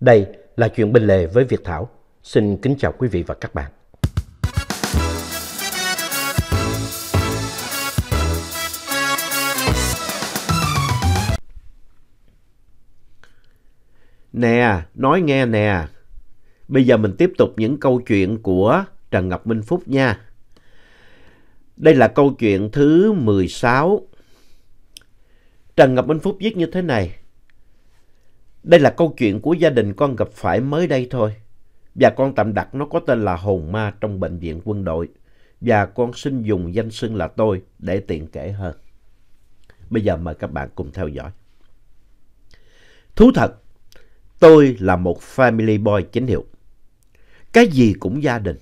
Đây là chuyện bên lề với Việt Thảo. Xin kính chào quý vị và các bạn. Nè, nói nghe nè. Bây giờ mình tiếp tục những câu chuyện của Trần Ngọc Minh Phúc nha. Đây là câu chuyện thứ 16. Trần Ngọc Minh Phúc viết như thế này. Đây là câu chuyện của gia đình con gặp phải mới đây thôi. Và con tạm đặt nó có tên là hồn ma trong bệnh viện quân đội. Và con xin dùng danh xưng là tôi để tiện kể hơn. Bây giờ mời các bạn cùng theo dõi. Thú thật, tôi là một family boy chính hiệu. Cái gì cũng gia đình.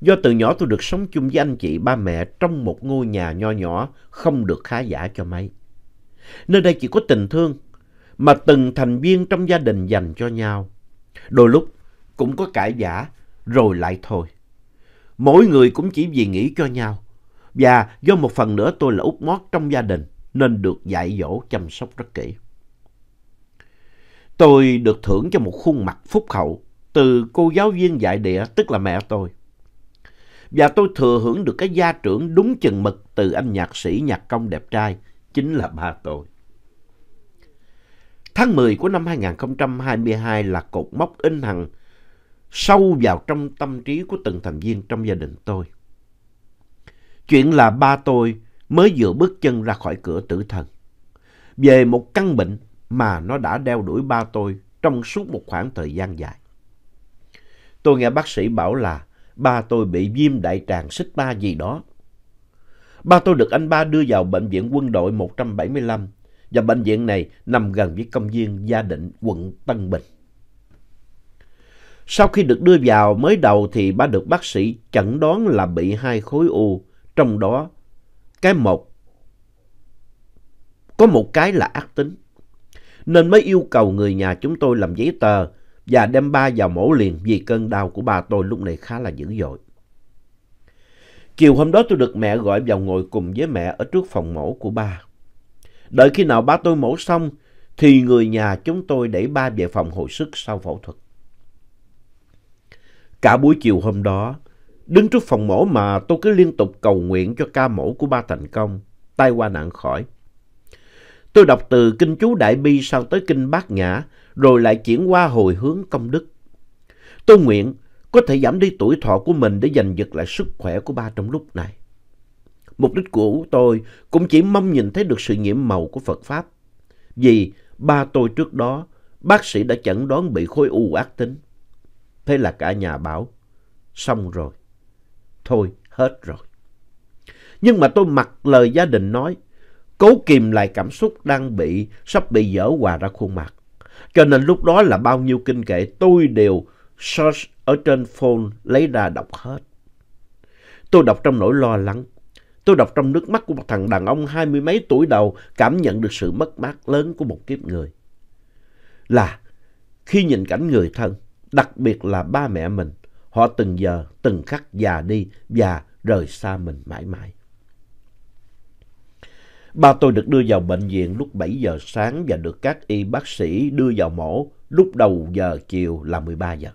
Do từ nhỏ tôi được sống chung với anh chị ba mẹ trong một ngôi nhà nho nhỏ không được khá giả cho mấy. Nơi đây chỉ có tình thương mà từng thành viên trong gia đình dành cho nhau. Đôi lúc cũng có cãi giả rồi lại thôi. Mỗi người cũng chỉ vì nghĩ cho nhau. Và do một phần nữa tôi là út mót trong gia đình nên được dạy dỗ chăm sóc rất kỹ. Tôi được thưởng cho một khuôn mặt phúc hậu từ cô giáo viên dạy địa tức là mẹ tôi. Và tôi thừa hưởng được cái gia trưởng đúng chừng mực từ anh nhạc sĩ nhạc công đẹp trai chính là ba tôi. Tháng 10 của năm 2022 là cột mốc in hằn sâu vào trong tâm trí của từng thành viên trong gia đình tôi. Chuyện là ba tôi mới vừa bước chân ra khỏi cửa tử thần. Về một căn bệnh mà nó đã đeo đuổi ba tôi trong suốt một khoảng thời gian dài. Tôi nghe bác sĩ bảo là ba tôi bị viêm đại tràng xích ba gì đó. Ba tôi được anh ba đưa vào bệnh viện quân đội 175 và bệnh viện này nằm gần với công viên Gia Định, quận Tân Bình. Sau khi được đưa vào mới đầu thì bà được bác sĩ chẩn đoán là bị hai khối u, trong đó cái một có một cái là ác tính. Nên mới yêu cầu người nhà chúng tôi làm giấy tờ và đem ba vào mổ liền vì cơn đau của bà tôi lúc này khá là dữ dội. Chiều hôm đó tôi được mẹ gọi vào ngồi cùng với mẹ ở trước phòng mổ của ba. Đợi khi nào ba tôi mổ xong thì người nhà chúng tôi để ba về phòng hồi sức sau phẫu thuật. Cả buổi chiều hôm đó, đứng trước phòng mổ mà tôi cứ liên tục cầu nguyện cho ca mổ của ba thành công, tai qua nạn khỏi. Tôi đọc từ kinh chú Đại Bi sang tới kinh Bát Nhã, rồi lại chuyển qua hồi hướng công đức. Tôi nguyện có thể giảm đi tuổi thọ của mình để giành giật lại sức khỏe của ba trong lúc này. Mục đích của tôi cũng chỉ mong nhìn thấy được sự nhiễm màu của Phật Pháp. Vì ba tôi trước đó, bác sĩ đã chẩn đoán bị khối u ác tính. Thế là cả nhà bảo, xong rồi, thôi hết rồi. Nhưng mà tôi mặc lời gia đình nói, cố kìm lại cảm xúc đang bị, sắp bị dở hòa ra khuôn mặt. Cho nên lúc đó là bao nhiêu kinh kệ tôi đều search ở trên phone lấy ra đọc hết. Tôi đọc trong nỗi lo lắng, Tôi đọc trong nước mắt của một thằng đàn ông hai mươi mấy tuổi đầu cảm nhận được sự mất mát lớn của một kiếp người. Là khi nhìn cảnh người thân, đặc biệt là ba mẹ mình, họ từng giờ, từng khắc già đi và rời xa mình mãi mãi. Ba tôi được đưa vào bệnh viện lúc 7 giờ sáng và được các y bác sĩ đưa vào mổ lúc đầu giờ chiều là 13 giờ.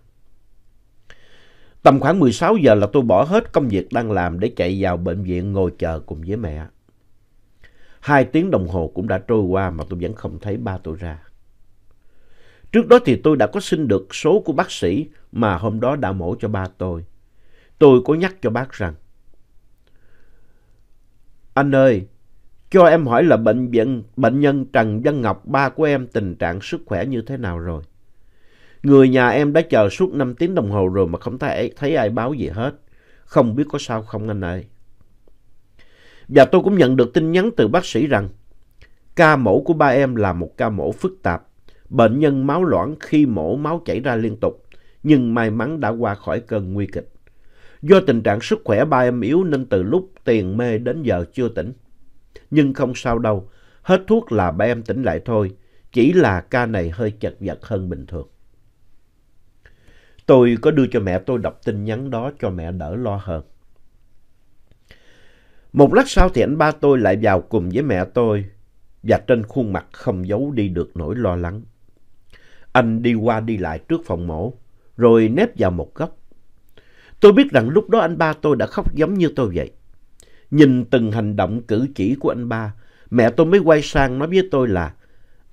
Tầm khoảng 16 giờ là tôi bỏ hết công việc đang làm để chạy vào bệnh viện ngồi chờ cùng với mẹ. Hai tiếng đồng hồ cũng đã trôi qua mà tôi vẫn không thấy ba tôi ra. Trước đó thì tôi đã có xin được số của bác sĩ mà hôm đó đã mổ cho ba tôi. Tôi có nhắc cho bác rằng Anh ơi, cho em hỏi là bệnh viện, bệnh nhân Trần Văn Ngọc, ba của em tình trạng sức khỏe như thế nào rồi? Người nhà em đã chờ suốt 5 tiếng đồng hồ rồi mà không thấy, thấy ai báo gì hết. Không biết có sao không anh ơi. Và tôi cũng nhận được tin nhắn từ bác sĩ rằng ca mổ của ba em là một ca mổ phức tạp. Bệnh nhân máu loãng khi mổ máu chảy ra liên tục, nhưng may mắn đã qua khỏi cơn nguy kịch. Do tình trạng sức khỏe ba em yếu nên từ lúc tiền mê đến giờ chưa tỉnh. Nhưng không sao đâu, hết thuốc là ba em tỉnh lại thôi, chỉ là ca này hơi chật vật hơn bình thường. Tôi có đưa cho mẹ tôi đọc tin nhắn đó cho mẹ đỡ lo hơn. Một lát sau thì anh ba tôi lại vào cùng với mẹ tôi và trên khuôn mặt không giấu đi được nỗi lo lắng. Anh đi qua đi lại trước phòng mổ rồi nép vào một góc. Tôi biết rằng lúc đó anh ba tôi đã khóc giống như tôi vậy. Nhìn từng hành động cử chỉ của anh ba, mẹ tôi mới quay sang nói với tôi là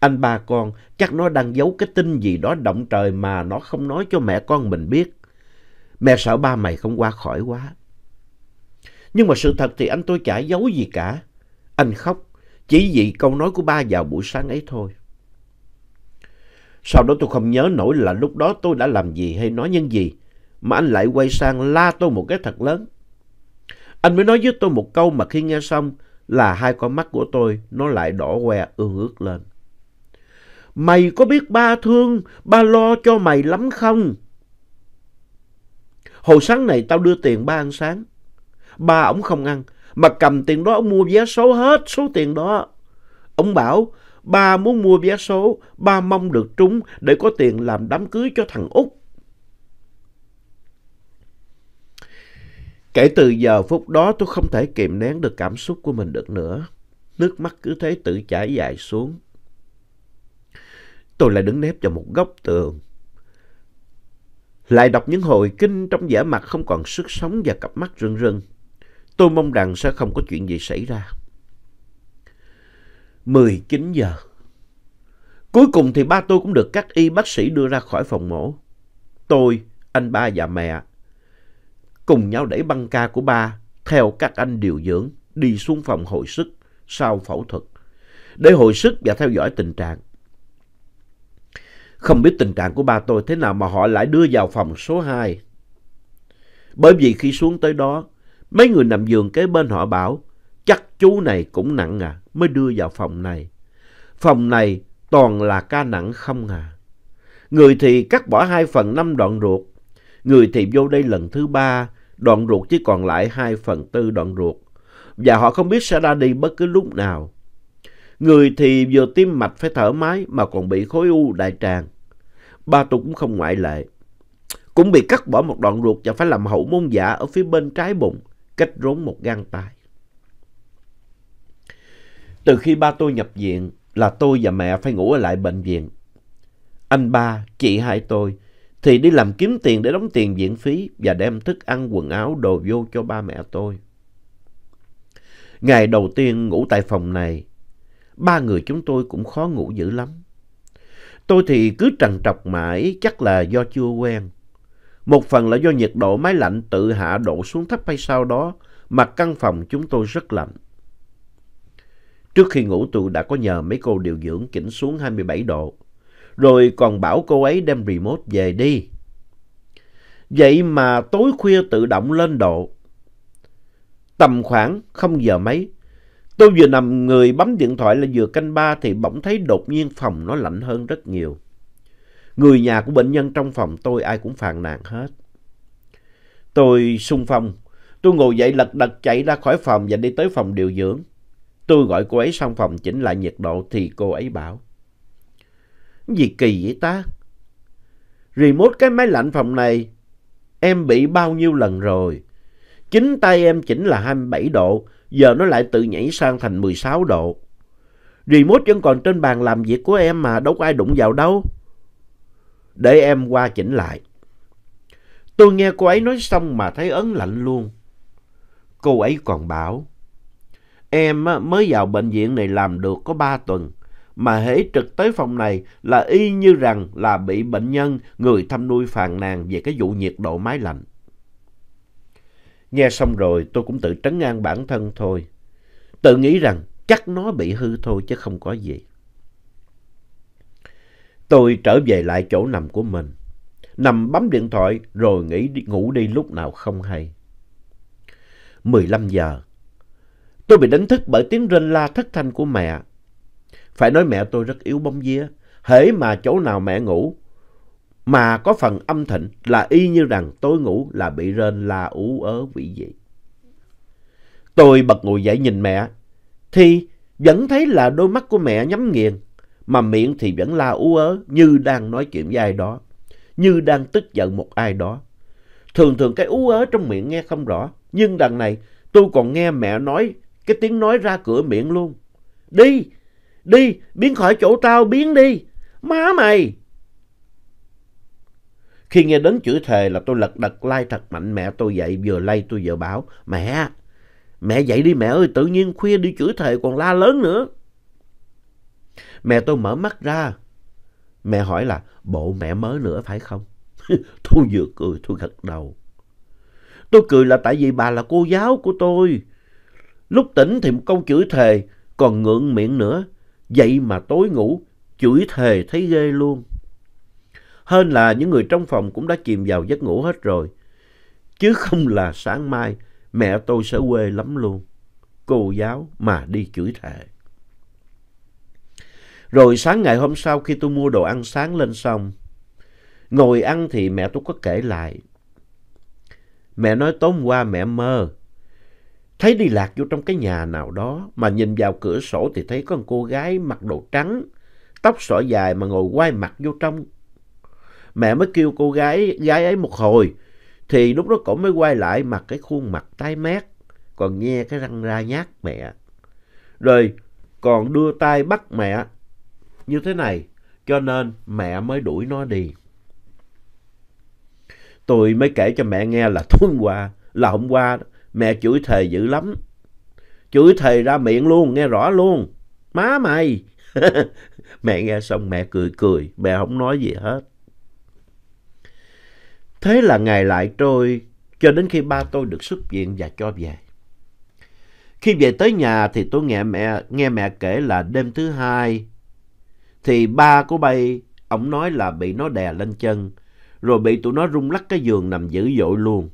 anh ba con chắc nó đang giấu cái tin gì đó động trời mà nó không nói cho mẹ con mình biết. Mẹ sợ ba mày không qua khỏi quá. Nhưng mà sự thật thì anh tôi chả giấu gì cả. Anh khóc chỉ vì câu nói của ba vào buổi sáng ấy thôi. Sau đó tôi không nhớ nổi là lúc đó tôi đã làm gì hay nói những gì mà anh lại quay sang la tôi một cái thật lớn. Anh mới nói với tôi một câu mà khi nghe xong là hai con mắt của tôi nó lại đỏ que ương ước lên mày có biết ba thương, ba lo cho mày lắm không? Hồi sáng này tao đưa tiền ba ăn sáng. Ba ổng không ăn, mà cầm tiền đó ổng mua vé số hết số tiền đó. Ông bảo, ba muốn mua vé số, ba mong được trúng để có tiền làm đám cưới cho thằng Út. Kể từ giờ phút đó tôi không thể kiềm nén được cảm xúc của mình được nữa. Nước mắt cứ thế tự chảy dài xuống. Tôi lại đứng nép vào một góc tường. Lại đọc những hồi kinh trong vẻ mặt không còn sức sống và cặp mắt rưng rưng. Tôi mong rằng sẽ không có chuyện gì xảy ra. 19 giờ. Cuối cùng thì ba tôi cũng được các y bác sĩ đưa ra khỏi phòng mổ. Tôi, anh ba và mẹ cùng nhau đẩy băng ca của ba theo các anh điều dưỡng đi xuống phòng hồi sức sau phẫu thuật để hồi sức và theo dõi tình trạng. Không biết tình trạng của ba tôi thế nào mà họ lại đưa vào phòng số 2. Bởi vì khi xuống tới đó, mấy người nằm giường kế bên họ bảo, chắc chú này cũng nặng à, mới đưa vào phòng này. Phòng này toàn là ca nặng không à. Người thì cắt bỏ hai phần năm đoạn ruột, người thì vô đây lần thứ ba, đoạn ruột chỉ còn lại hai phần tư đoạn ruột. Và họ không biết sẽ ra đi bất cứ lúc nào. Người thì vừa tim mạch phải thở máy mà còn bị khối u đại tràng. Ba tôi cũng không ngoại lệ. Cũng bị cắt bỏ một đoạn ruột và phải làm hậu môn giả ở phía bên trái bụng, cách rốn một gan tai. Từ khi ba tôi nhập viện là tôi và mẹ phải ngủ ở lại bệnh viện. Anh ba, chị hai tôi thì đi làm kiếm tiền để đóng tiền viện phí và đem thức ăn, quần áo, đồ vô cho ba mẹ tôi. Ngày đầu tiên ngủ tại phòng này, ba người chúng tôi cũng khó ngủ dữ lắm. Tôi thì cứ trằn trọc mãi, chắc là do chưa quen. Một phần là do nhiệt độ máy lạnh tự hạ độ xuống thấp hay sau đó, mà căn phòng chúng tôi rất lạnh. Trước khi ngủ tôi đã có nhờ mấy cô điều dưỡng chỉnh xuống 27 độ, rồi còn bảo cô ấy đem remote về đi. Vậy mà tối khuya tự động lên độ. Tầm khoảng không giờ mấy, Tôi vừa nằm người bấm điện thoại là vừa canh ba thì bỗng thấy đột nhiên phòng nó lạnh hơn rất nhiều. Người nhà của bệnh nhân trong phòng tôi ai cũng phàn nàn hết. Tôi sung phong, tôi ngồi dậy lật đật chạy ra khỏi phòng và đi tới phòng điều dưỡng. Tôi gọi cô ấy sang phòng chỉnh lại nhiệt độ thì cô ấy bảo. Gì kỳ vậy ta? Remote cái máy lạnh phòng này em bị bao nhiêu lần rồi? Chính tay em chỉnh là 27 độ, giờ nó lại tự nhảy sang thành 16 độ. Remote vẫn còn trên bàn làm việc của em mà, đâu có ai đụng vào đâu. Để em qua chỉnh lại. Tôi nghe cô ấy nói xong mà thấy ấn lạnh luôn. Cô ấy còn bảo, em mới vào bệnh viện này làm được có 3 tuần, mà hễ trực tới phòng này là y như rằng là bị bệnh nhân người thăm nuôi phàn nàn về cái vụ nhiệt độ máy lạnh. Nghe xong rồi tôi cũng tự trấn an bản thân thôi. Tự nghĩ rằng chắc nó bị hư thôi chứ không có gì. Tôi trở về lại chỗ nằm của mình. Nằm bấm điện thoại rồi nghĩ đi, ngủ đi lúc nào không hay. 15 giờ. Tôi bị đánh thức bởi tiếng rên la thất thanh của mẹ. Phải nói mẹ tôi rất yếu bóng vía. Hễ mà chỗ nào mẹ ngủ mà có phần âm thịnh là y như rằng tối ngủ là bị rên la ú ớ quỷ dị. Tôi bật ngồi dậy nhìn mẹ, thì vẫn thấy là đôi mắt của mẹ nhắm nghiền, mà miệng thì vẫn la ú ớ như đang nói chuyện với ai đó, như đang tức giận một ai đó. Thường thường cái ú ớ trong miệng nghe không rõ, nhưng đằng này tôi còn nghe mẹ nói cái tiếng nói ra cửa miệng luôn. Đi, đi, biến khỏi chỗ tao, biến đi, má mày! Khi nghe đến chữ thề là tôi lật đật lai thật mạnh mẹ tôi dậy, vừa lay tôi vừa bảo, mẹ, mẹ dậy đi mẹ ơi, tự nhiên khuya đi chữ thề còn la lớn nữa. Mẹ tôi mở mắt ra, mẹ hỏi là bộ mẹ mới nữa phải không? tôi vừa cười, tôi gật đầu. Tôi cười là tại vì bà là cô giáo của tôi. Lúc tỉnh thì một câu chửi thề, còn ngượng miệng nữa. Vậy mà tối ngủ, chửi thề thấy ghê luôn hơn là những người trong phòng cũng đã chìm vào giấc ngủ hết rồi. Chứ không là sáng mai mẹ tôi sẽ quê lắm luôn. Cô giáo mà đi chửi thề. Rồi sáng ngày hôm sau khi tôi mua đồ ăn sáng lên xong, ngồi ăn thì mẹ tôi có kể lại. Mẹ nói tối qua mẹ mơ, thấy đi lạc vô trong cái nhà nào đó mà nhìn vào cửa sổ thì thấy có một cô gái mặc đồ trắng, tóc xõa dài mà ngồi quay mặt vô trong mẹ mới kêu cô gái gái ấy một hồi thì lúc đó cổ mới quay lại mặt cái khuôn mặt tái mét còn nghe cái răng ra nhát mẹ rồi còn đưa tay bắt mẹ như thế này cho nên mẹ mới đuổi nó đi tôi mới kể cho mẹ nghe là tối qua là hôm qua mẹ chửi thề dữ lắm chửi thề ra miệng luôn nghe rõ luôn má mày mẹ nghe xong mẹ cười cười mẹ không nói gì hết Thế là ngày lại trôi cho đến khi ba tôi được xuất viện và cho về. Khi về tới nhà thì tôi nghe mẹ, nghe mẹ kể là đêm thứ hai thì ba của bay, ông nói là bị nó đè lên chân rồi bị tụi nó rung lắc cái giường nằm dữ dội luôn.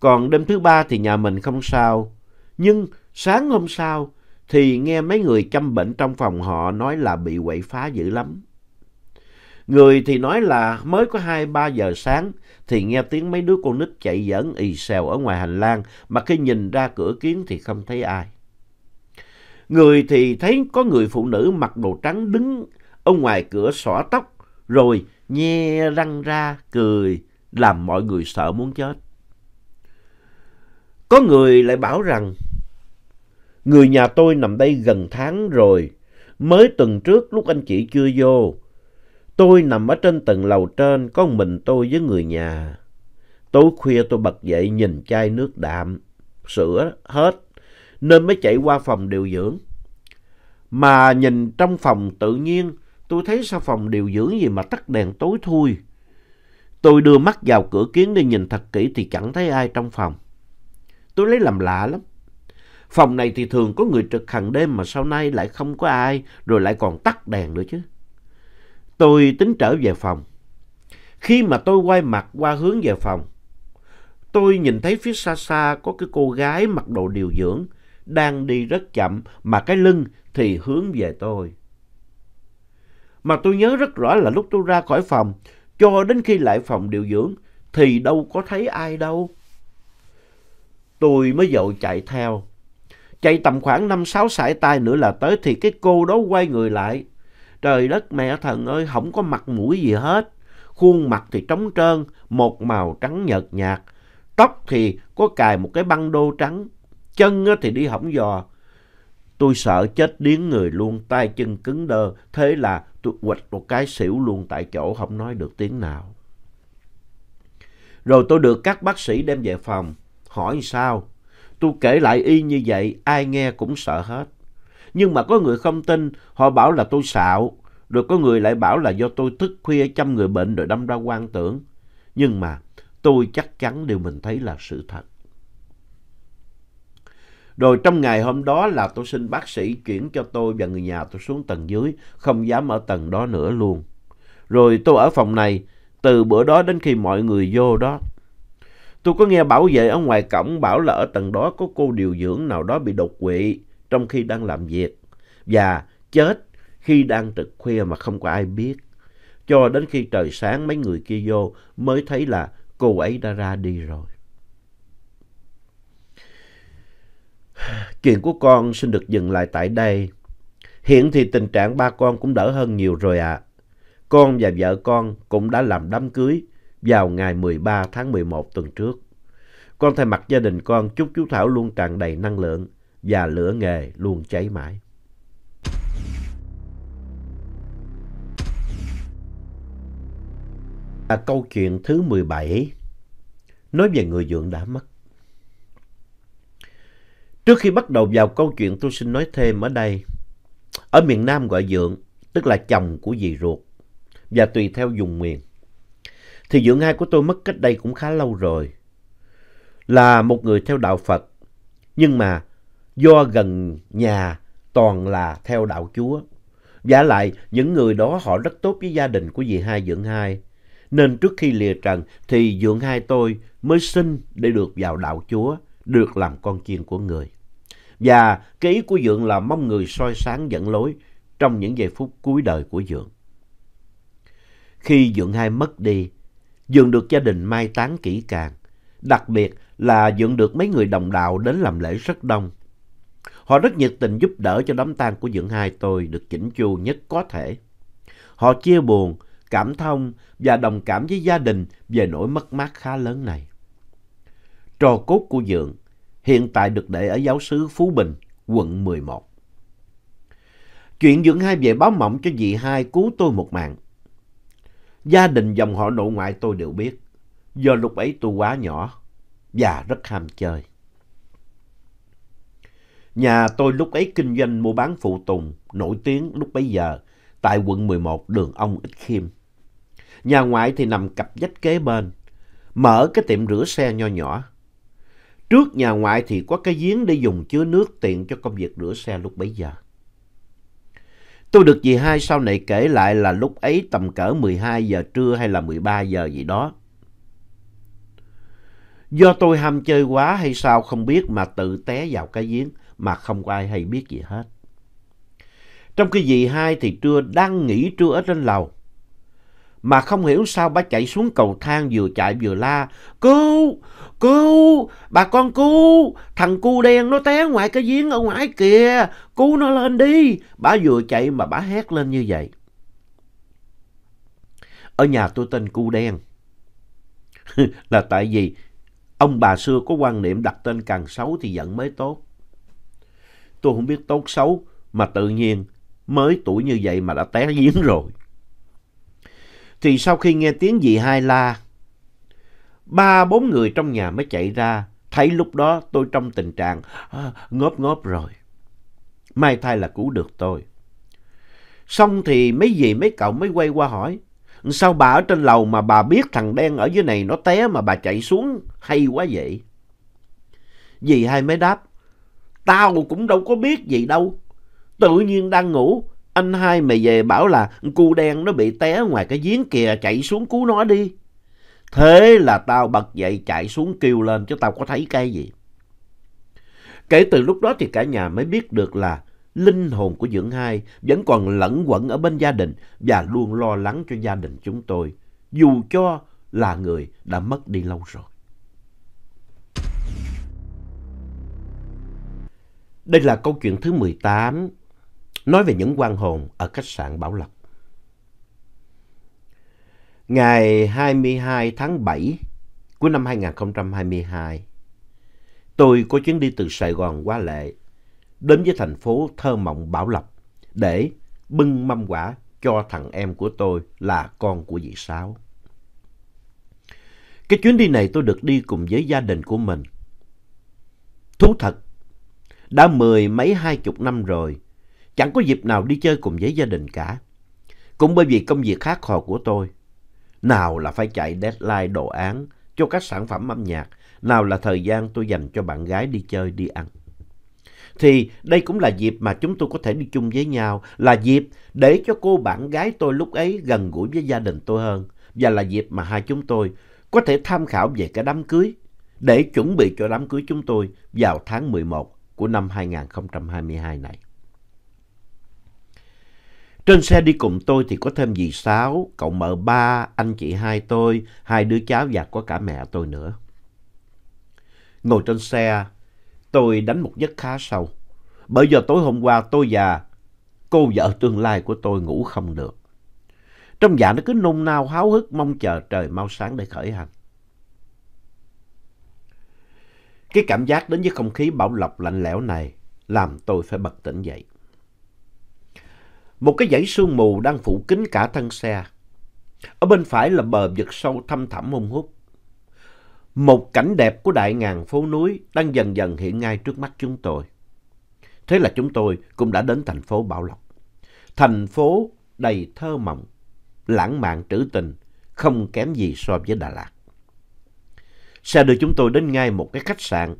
Còn đêm thứ ba thì nhà mình không sao. Nhưng sáng hôm sau thì nghe mấy người chăm bệnh trong phòng họ nói là bị quậy phá dữ lắm. Người thì nói là mới có 2-3 giờ sáng thì nghe tiếng mấy đứa con nít chạy giỡn ì xèo ở ngoài hành lang mà khi nhìn ra cửa kiến thì không thấy ai. Người thì thấy có người phụ nữ mặc đồ trắng đứng ở ngoài cửa xõa tóc rồi nhe răng ra cười làm mọi người sợ muốn chết. Có người lại bảo rằng người nhà tôi nằm đây gần tháng rồi mới tuần trước lúc anh chị chưa vô Tôi nằm ở trên tầng lầu trên, có mình tôi với người nhà. Tối khuya tôi bật dậy nhìn chai nước đạm, sữa hết, nên mới chạy qua phòng điều dưỡng. Mà nhìn trong phòng tự nhiên, tôi thấy sao phòng điều dưỡng gì mà tắt đèn tối thui. Tôi đưa mắt vào cửa kiến để nhìn thật kỹ thì chẳng thấy ai trong phòng. Tôi lấy làm lạ lắm. Phòng này thì thường có người trực hàng đêm mà sau nay lại không có ai, rồi lại còn tắt đèn nữa chứ. Tôi tính trở về phòng. Khi mà tôi quay mặt qua hướng về phòng, tôi nhìn thấy phía xa xa có cái cô gái mặc đồ điều dưỡng đang đi rất chậm mà cái lưng thì hướng về tôi. Mà tôi nhớ rất rõ là lúc tôi ra khỏi phòng cho đến khi lại phòng điều dưỡng thì đâu có thấy ai đâu. Tôi mới dội chạy theo. Chạy tầm khoảng 5-6 sải tay nữa là tới thì cái cô đó quay người lại. Trời đất mẹ thần ơi, không có mặt mũi gì hết. Khuôn mặt thì trống trơn, một màu trắng nhợt nhạt. Tóc thì có cài một cái băng đô trắng. Chân thì đi hỏng giò. Tôi sợ chết điếng người luôn, tay chân cứng đơ. Thế là tôi quạch một cái xỉu luôn tại chỗ, không nói được tiếng nào. Rồi tôi được các bác sĩ đem về phòng. Hỏi sao? Tôi kể lại y như vậy, ai nghe cũng sợ hết. Nhưng mà có người không tin, họ bảo là tôi xạo. Rồi có người lại bảo là do tôi thức khuya chăm người bệnh rồi đâm ra quan tưởng. Nhưng mà tôi chắc chắn điều mình thấy là sự thật. Rồi trong ngày hôm đó là tôi xin bác sĩ chuyển cho tôi và người nhà tôi xuống tầng dưới, không dám ở tầng đó nữa luôn. Rồi tôi ở phòng này từ bữa đó đến khi mọi người vô đó. Tôi có nghe bảo vệ ở ngoài cổng bảo là ở tầng đó có cô điều dưỡng nào đó bị đột quỵ trong khi đang làm việc và chết khi đang trực khuya mà không có ai biết. Cho đến khi trời sáng mấy người kia vô mới thấy là cô ấy đã ra đi rồi. Chuyện của con xin được dừng lại tại đây. Hiện thì tình trạng ba con cũng đỡ hơn nhiều rồi ạ. À. Con và vợ con cũng đã làm đám cưới vào ngày 13 tháng 11 tuần trước. Con thay mặt gia đình con chúc chú Thảo luôn tràn đầy năng lượng và lửa nghề luôn cháy mãi. À, câu chuyện thứ 17 nói về người dưỡng đã mất. Trước khi bắt đầu vào câu chuyện tôi xin nói thêm ở đây. Ở miền Nam gọi dưỡng, tức là chồng của dì ruột, và tùy theo vùng miền. Thì dưỡng hai của tôi mất cách đây cũng khá lâu rồi. Là một người theo đạo Phật, nhưng mà do gần nhà toàn là theo đạo Chúa. Giả lại, những người đó họ rất tốt với gia đình của dì hai Dượng hai. Nên trước khi lìa trần thì Dượng hai tôi mới xin để được vào đạo Chúa, được làm con chiên của người. Và cái ý của Dượng là mong người soi sáng dẫn lối trong những giây phút cuối đời của Dượng. Khi Dượng hai mất đi, Dượng được gia đình mai táng kỹ càng. Đặc biệt là Dượng được mấy người đồng đạo đến làm lễ rất đông Họ rất nhiệt tình giúp đỡ cho đám tang của dưỡng hai tôi được chỉnh chu nhất có thể. Họ chia buồn, cảm thông và đồng cảm với gia đình về nỗi mất mát khá lớn này. Trò cốt của dưỡng hiện tại được để ở giáo sứ Phú Bình, quận 11. Chuyện dưỡng hai về báo mộng cho dì hai cứu tôi một mạng. Gia đình dòng họ nội ngoại tôi đều biết, do lúc ấy tôi quá nhỏ và rất ham chơi. Nhà tôi lúc ấy kinh doanh mua bán phụ tùng, nổi tiếng lúc bấy giờ, tại quận 11 đường ông Ích Khiêm. Nhà ngoại thì nằm cặp dách kế bên, mở cái tiệm rửa xe nho nhỏ. Trước nhà ngoại thì có cái giếng để dùng chứa nước tiện cho công việc rửa xe lúc bấy giờ. Tôi được dì hai sau này kể lại là lúc ấy tầm cỡ 12 giờ trưa hay là 13 giờ gì đó. Do tôi ham chơi quá hay sao không biết mà tự té vào cái giếng mà không có ai hay biết gì hết. Trong khi dì hai thì trưa đang nghỉ trưa ở trên lầu. Mà không hiểu sao bà chạy xuống cầu thang vừa chạy vừa la. Cứu! Cứu! Bà con cứu! Thằng cu đen nó té ngoài cái giếng ở ngoài kìa! Cứu nó lên đi! Bà vừa chạy mà bà hét lên như vậy. Ở nhà tôi tên cu đen. là tại vì ông bà xưa có quan niệm đặt tên càng xấu thì giận mới tốt tôi không biết tốt xấu mà tự nhiên mới tuổi như vậy mà đã té giếng rồi. Thì sau khi nghe tiếng dì hai la, ba bốn người trong nhà mới chạy ra, thấy lúc đó tôi trong tình trạng à, ngốp ngốp rồi. May thay là cứu được tôi. Xong thì mấy dì mấy cậu mới quay qua hỏi, sao bà ở trên lầu mà bà biết thằng đen ở dưới này nó té mà bà chạy xuống hay quá vậy? Dì hai mới đáp, Tao cũng đâu có biết gì đâu. Tự nhiên đang ngủ, anh hai mày về bảo là cu đen nó bị té ngoài cái giếng kìa chạy xuống cứu nó đi. Thế là tao bật dậy chạy xuống kêu lên chứ tao có thấy cái gì. Kể từ lúc đó thì cả nhà mới biết được là linh hồn của Dưỡng Hai vẫn còn lẫn quẩn ở bên gia đình và luôn lo lắng cho gia đình chúng tôi, dù cho là người đã mất đi lâu rồi. Đây là câu chuyện thứ 18 nói về những quan hồn ở khách sạn Bảo Lộc. Ngày 22 tháng 7 của năm 2022, tôi có chuyến đi từ Sài Gòn qua Lệ đến với thành phố thơ mộng Bảo Lộc để bưng mâm quả cho thằng em của tôi là con của dì Sáu. Cái chuyến đi này tôi được đi cùng với gia đình của mình. Thú thật, đã mười mấy hai chục năm rồi, chẳng có dịp nào đi chơi cùng với gia đình cả. Cũng bởi vì công việc khác hò của tôi. Nào là phải chạy deadline đồ án cho các sản phẩm âm nhạc, nào là thời gian tôi dành cho bạn gái đi chơi, đi ăn. Thì đây cũng là dịp mà chúng tôi có thể đi chung với nhau, là dịp để cho cô bạn gái tôi lúc ấy gần gũi với gia đình tôi hơn, và là dịp mà hai chúng tôi có thể tham khảo về cái đám cưới để chuẩn bị cho đám cưới chúng tôi vào tháng 11 của năm 2022 này. Trên xe đi cùng tôi thì có thêm dì Sáu, cậu mợ ba, anh chị hai tôi, hai đứa cháu và có cả mẹ tôi nữa. Ngồi trên xe, tôi đánh một giấc khá sâu. Bởi giờ tối hôm qua tôi và cô vợ tương lai của tôi ngủ không được. Trong dạ nó cứ nôn nao háo hức mong chờ trời mau sáng để khởi hành. Cái cảm giác đến với không khí bão lọc lạnh lẽo này làm tôi phải bật tỉnh dậy. Một cái dãy sương mù đang phủ kín cả thân xe. Ở bên phải là bờ vực sâu thăm thẳm hung hút. Một cảnh đẹp của đại ngàn phố núi đang dần dần hiện ngay trước mắt chúng tôi. Thế là chúng tôi cũng đã đến thành phố Bảo Lộc. Thành phố đầy thơ mộng, lãng mạn trữ tình, không kém gì so với Đà Lạt sẽ đưa chúng tôi đến ngay một cái khách sạn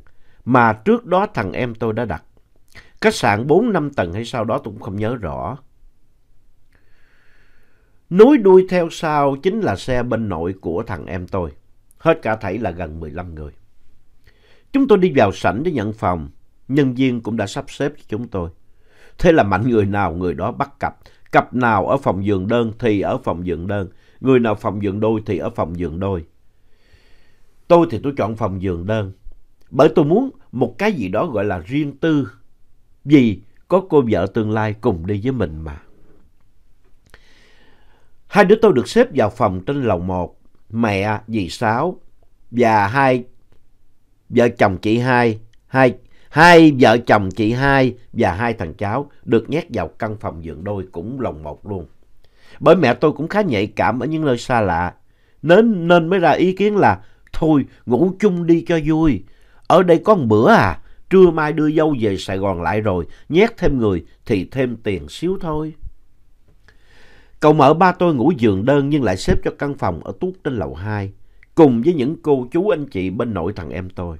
mà trước đó thằng em tôi đã đặt. Khách sạn 4-5 tầng hay sau đó tôi cũng không nhớ rõ. núi đuôi theo sau chính là xe bên nội của thằng em tôi. Hết cả thảy là gần 15 người. Chúng tôi đi vào sảnh để nhận phòng. Nhân viên cũng đã sắp xếp cho chúng tôi. Thế là mạnh người nào người đó bắt cặp. Cặp nào ở phòng giường đơn thì ở phòng giường đơn. Người nào phòng giường đôi thì ở phòng giường đôi. Tôi thì tôi chọn phòng giường đơn. Bởi tôi muốn một cái gì đó gọi là riêng tư. Vì có cô vợ tương lai cùng đi với mình mà. Hai đứa tôi được xếp vào phòng trên lầu 1. Mẹ, dì Sáu và hai vợ chồng chị hai, hai, hai vợ chồng chị hai và hai thằng cháu được nhét vào căn phòng giường đôi cũng lồng một luôn. Bởi mẹ tôi cũng khá nhạy cảm ở những nơi xa lạ. Nên, nên mới ra ý kiến là Thôi ngủ chung đi cho vui. Ở đây có bữa à. Trưa mai đưa dâu về Sài Gòn lại rồi. Nhét thêm người thì thêm tiền xíu thôi. Cậu mở ba tôi ngủ giường đơn nhưng lại xếp cho căn phòng ở tuốt trên lầu 2. Cùng với những cô chú anh chị bên nội thằng em tôi.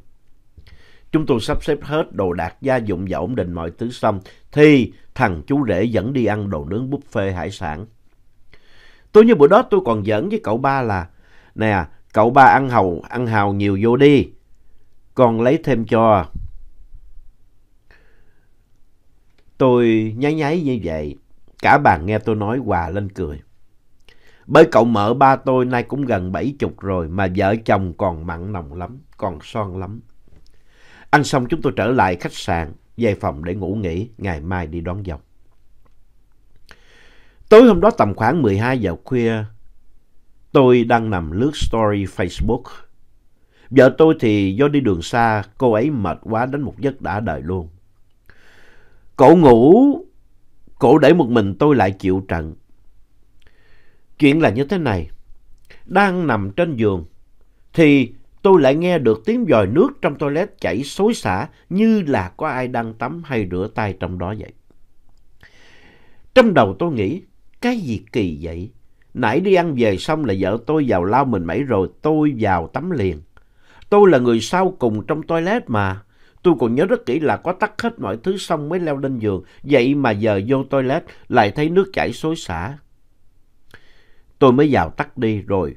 Chúng tôi sắp xếp hết đồ đạc gia dụng và ổn định mọi thứ xong thì thằng chú rể dẫn đi ăn đồ nướng buffet hải sản. Tôi như bữa đó tôi còn dẫn với cậu ba là Nè, Cậu ba ăn hầu, ăn hào nhiều vô đi. Con lấy thêm cho. Tôi nháy nháy như vậy. Cả bàn nghe tôi nói hòa lên cười. Bởi cậu mợ ba tôi nay cũng gần bảy chục rồi mà vợ chồng còn mặn nồng lắm, còn son lắm. Ăn xong chúng tôi trở lại khách sạn, về phòng để ngủ nghỉ, ngày mai đi đón dòng. Tối hôm đó tầm khoảng mười hai giờ khuya, Tôi đang nằm lướt story Facebook. Vợ tôi thì do đi đường xa, cô ấy mệt quá đến một giấc đã đời luôn. Cổ ngủ, cổ để một mình tôi lại chịu trận. Chuyện là như thế này. Đang nằm trên giường, thì tôi lại nghe được tiếng vòi nước trong toilet chảy xối xả như là có ai đang tắm hay rửa tay trong đó vậy. Trong đầu tôi nghĩ, cái gì kỳ vậy? Nãy đi ăn về xong là vợ tôi vào lao mình mẩy rồi, tôi vào tắm liền. Tôi là người sau cùng trong toilet mà. Tôi còn nhớ rất kỹ là có tắt hết mọi thứ xong mới leo lên giường. Vậy mà giờ vô toilet lại thấy nước chảy xối xả. Tôi mới vào tắt đi rồi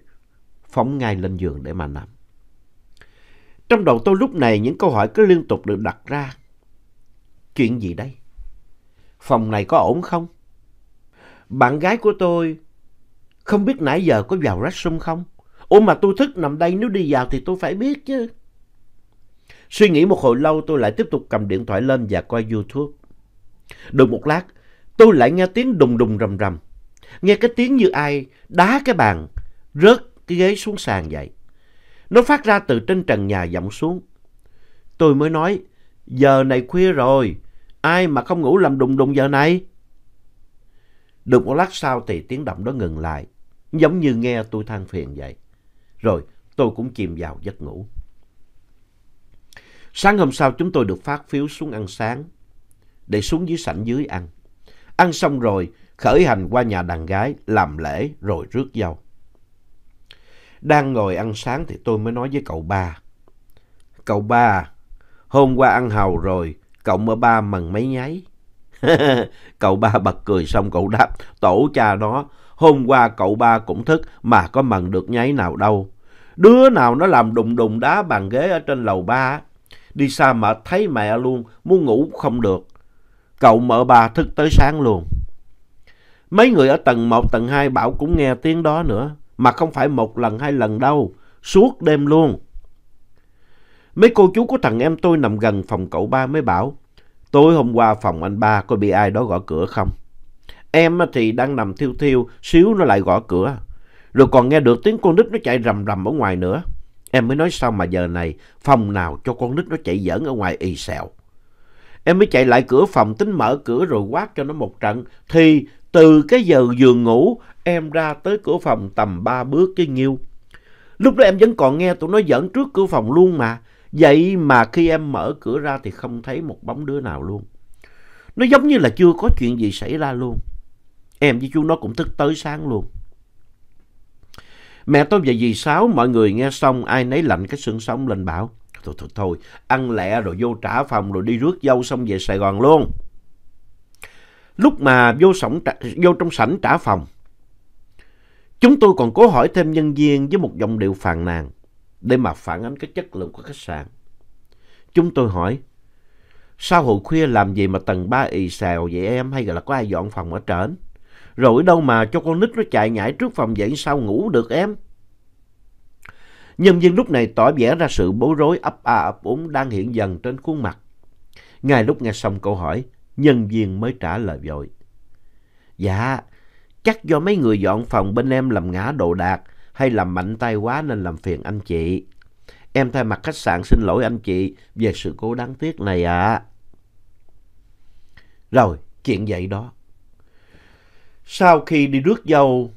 phóng ngay lên giường để mà nằm. Trong đầu tôi lúc này những câu hỏi cứ liên tục được đặt ra. Chuyện gì đây? Phòng này có ổn không? Bạn gái của tôi không biết nãy giờ có vào restroom không? Ủa mà tôi thức nằm đây nếu đi vào thì tôi phải biết chứ. Suy nghĩ một hồi lâu tôi lại tiếp tục cầm điện thoại lên và coi YouTube. Được một lát, tôi lại nghe tiếng đùng đùng rầm rầm. Nghe cái tiếng như ai đá cái bàn, rớt cái ghế xuống sàn vậy. Nó phát ra từ trên trần nhà vọng xuống. Tôi mới nói, giờ này khuya rồi, ai mà không ngủ làm đùng đùng giờ này? Được một lát sau thì tiếng động đó ngừng lại giống như nghe tôi than phiền vậy. Rồi tôi cũng chìm vào giấc ngủ. Sáng hôm sau chúng tôi được phát phiếu xuống ăn sáng, để xuống dưới sảnh dưới ăn. Ăn xong rồi, khởi hành qua nhà đàn gái, làm lễ rồi rước dâu. Đang ngồi ăn sáng thì tôi mới nói với cậu ba. Cậu ba, hôm qua ăn hầu rồi, cậu mơ ba mần mấy nháy. cậu ba bật cười xong cậu đáp, tổ cha đó, Hôm qua cậu ba cũng thức mà có mần được nháy nào đâu. Đứa nào nó làm đùng đùng đá bàn ghế ở trên lầu ba. Đi xa mà thấy mẹ luôn, muốn ngủ không được. Cậu mở ba thức tới sáng luôn. Mấy người ở tầng 1, tầng 2 bảo cũng nghe tiếng đó nữa. Mà không phải một lần hai lần đâu, suốt đêm luôn. Mấy cô chú của thằng em tôi nằm gần phòng cậu ba mới bảo. Tối hôm qua phòng anh ba có bị ai đó gõ cửa không? Em thì đang nằm thiêu thiêu, xíu nó lại gõ cửa. Rồi còn nghe được tiếng con nít nó chạy rầm rầm ở ngoài nữa. Em mới nói sao mà giờ này phòng nào cho con nít nó chạy giỡn ở ngoài y sẹo. Em mới chạy lại cửa phòng tính mở cửa rồi quát cho nó một trận. Thì từ cái giờ giường ngủ em ra tới cửa phòng tầm ba bước cái nhiêu. Lúc đó em vẫn còn nghe tụi nó giỡn trước cửa phòng luôn mà. Vậy mà khi em mở cửa ra thì không thấy một bóng đứa nào luôn. Nó giống như là chưa có chuyện gì xảy ra luôn. Em với chú nó cũng thức tới sáng luôn. Mẹ tôi và dì Sáu, mọi người nghe xong ai nấy lạnh cái xương sống lên bảo. Thôi thôi thôi, ăn lẹ rồi vô trả phòng rồi đi rước dâu xong về Sài Gòn luôn. Lúc mà vô, sổng, vô trong sảnh trả phòng, chúng tôi còn cố hỏi thêm nhân viên với một giọng điệu phàn nàn để mà phản ánh cái chất lượng của khách sạn. Chúng tôi hỏi, sao hồi khuya làm gì mà tầng ba ì xèo vậy em hay là có ai dọn phòng ở trển? Rồi đâu mà cho con nít nó chạy nhảy trước phòng dậy sao ngủ được em? Nhân viên lúc này tỏ vẻ ra sự bối rối ấp a à, ấp úng đang hiện dần trên khuôn mặt. Ngay lúc nghe xong câu hỏi, nhân viên mới trả lời vội. Dạ, chắc do mấy người dọn phòng bên em làm ngã đồ đạc hay làm mạnh tay quá nên làm phiền anh chị. Em thay mặt khách sạn xin lỗi anh chị về sự cố đáng tiếc này ạ. Rồi, chuyện vậy đó. Sau khi đi rước dâu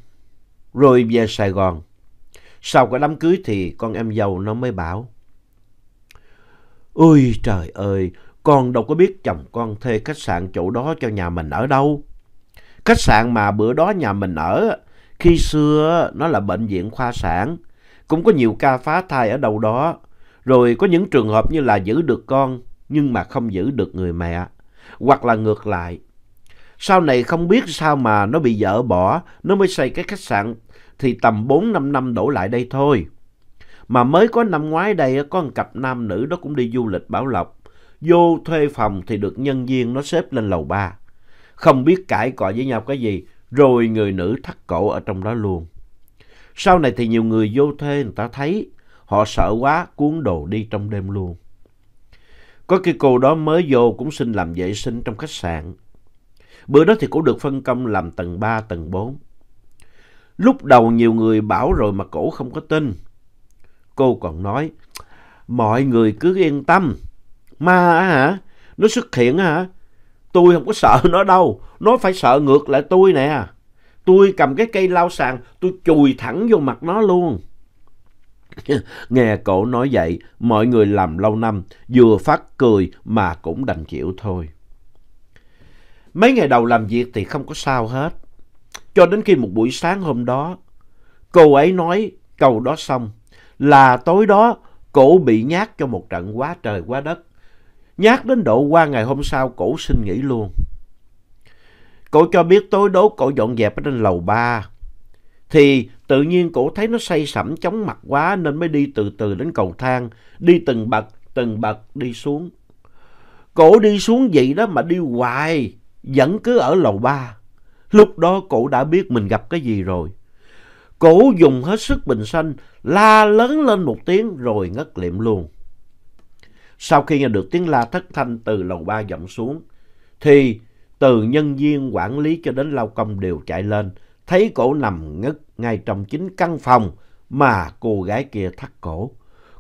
rồi về Sài Gòn, sau cái đám cưới thì con em dâu nó mới bảo. Ôi trời ơi, con đâu có biết chồng con thuê khách sạn chỗ đó cho nhà mình ở đâu. Khách sạn mà bữa đó nhà mình ở, khi xưa nó là bệnh viện khoa sản, cũng có nhiều ca phá thai ở đâu đó. Rồi có những trường hợp như là giữ được con nhưng mà không giữ được người mẹ, hoặc là ngược lại sau này không biết sao mà nó bị vợ bỏ, nó mới xây cái khách sạn thì tầm 4-5 năm đổ lại đây thôi. Mà mới có năm ngoái đây có một cặp nam nữ đó cũng đi du lịch Bảo Lộc. Vô thuê phòng thì được nhân viên nó xếp lên lầu 3. Không biết cãi cọ với nhau cái gì, rồi người nữ thắt cổ ở trong đó luôn. Sau này thì nhiều người vô thuê người ta thấy, họ sợ quá cuốn đồ đi trong đêm luôn. Có cái cô đó mới vô cũng xin làm vệ sinh trong khách sạn. Bữa đó thì cổ được phân công làm tầng 3, tầng 4. Lúc đầu nhiều người bảo rồi mà cổ không có tin. Cô còn nói, mọi người cứ yên tâm. Ma hả? Nó xuất hiện hả? Tôi không có sợ nó đâu. Nó phải sợ ngược lại tôi nè. Tôi cầm cái cây lau sàn, tôi chùi thẳng vô mặt nó luôn. Nghe cổ nói vậy, mọi người làm lâu năm, vừa phát cười mà cũng đành chịu thôi. Mấy ngày đầu làm việc thì không có sao hết. Cho đến khi một buổi sáng hôm đó, cô ấy nói câu đó xong là tối đó cổ bị nhát cho một trận quá trời quá đất. Nhát đến độ qua ngày hôm sau cổ xin nghỉ luôn. Cổ cho biết tối đố cổ dọn dẹp ở trên lầu ba. Thì tự nhiên cổ thấy nó say sẩm chóng mặt quá nên mới đi từ từ đến cầu thang, đi từng bậc, từng bậc đi xuống. Cổ đi xuống vậy đó mà đi hoài, vẫn cứ ở lầu ba. Lúc đó cổ đã biết mình gặp cái gì rồi. Cổ dùng hết sức bình sanh, la lớn lên một tiếng rồi ngất liệm luôn. Sau khi nghe được tiếng la thất thanh từ lầu ba vọng xuống, thì từ nhân viên quản lý cho đến lao công đều chạy lên, thấy cổ nằm ngất ngay trong chính căn phòng mà cô gái kia thắt cổ.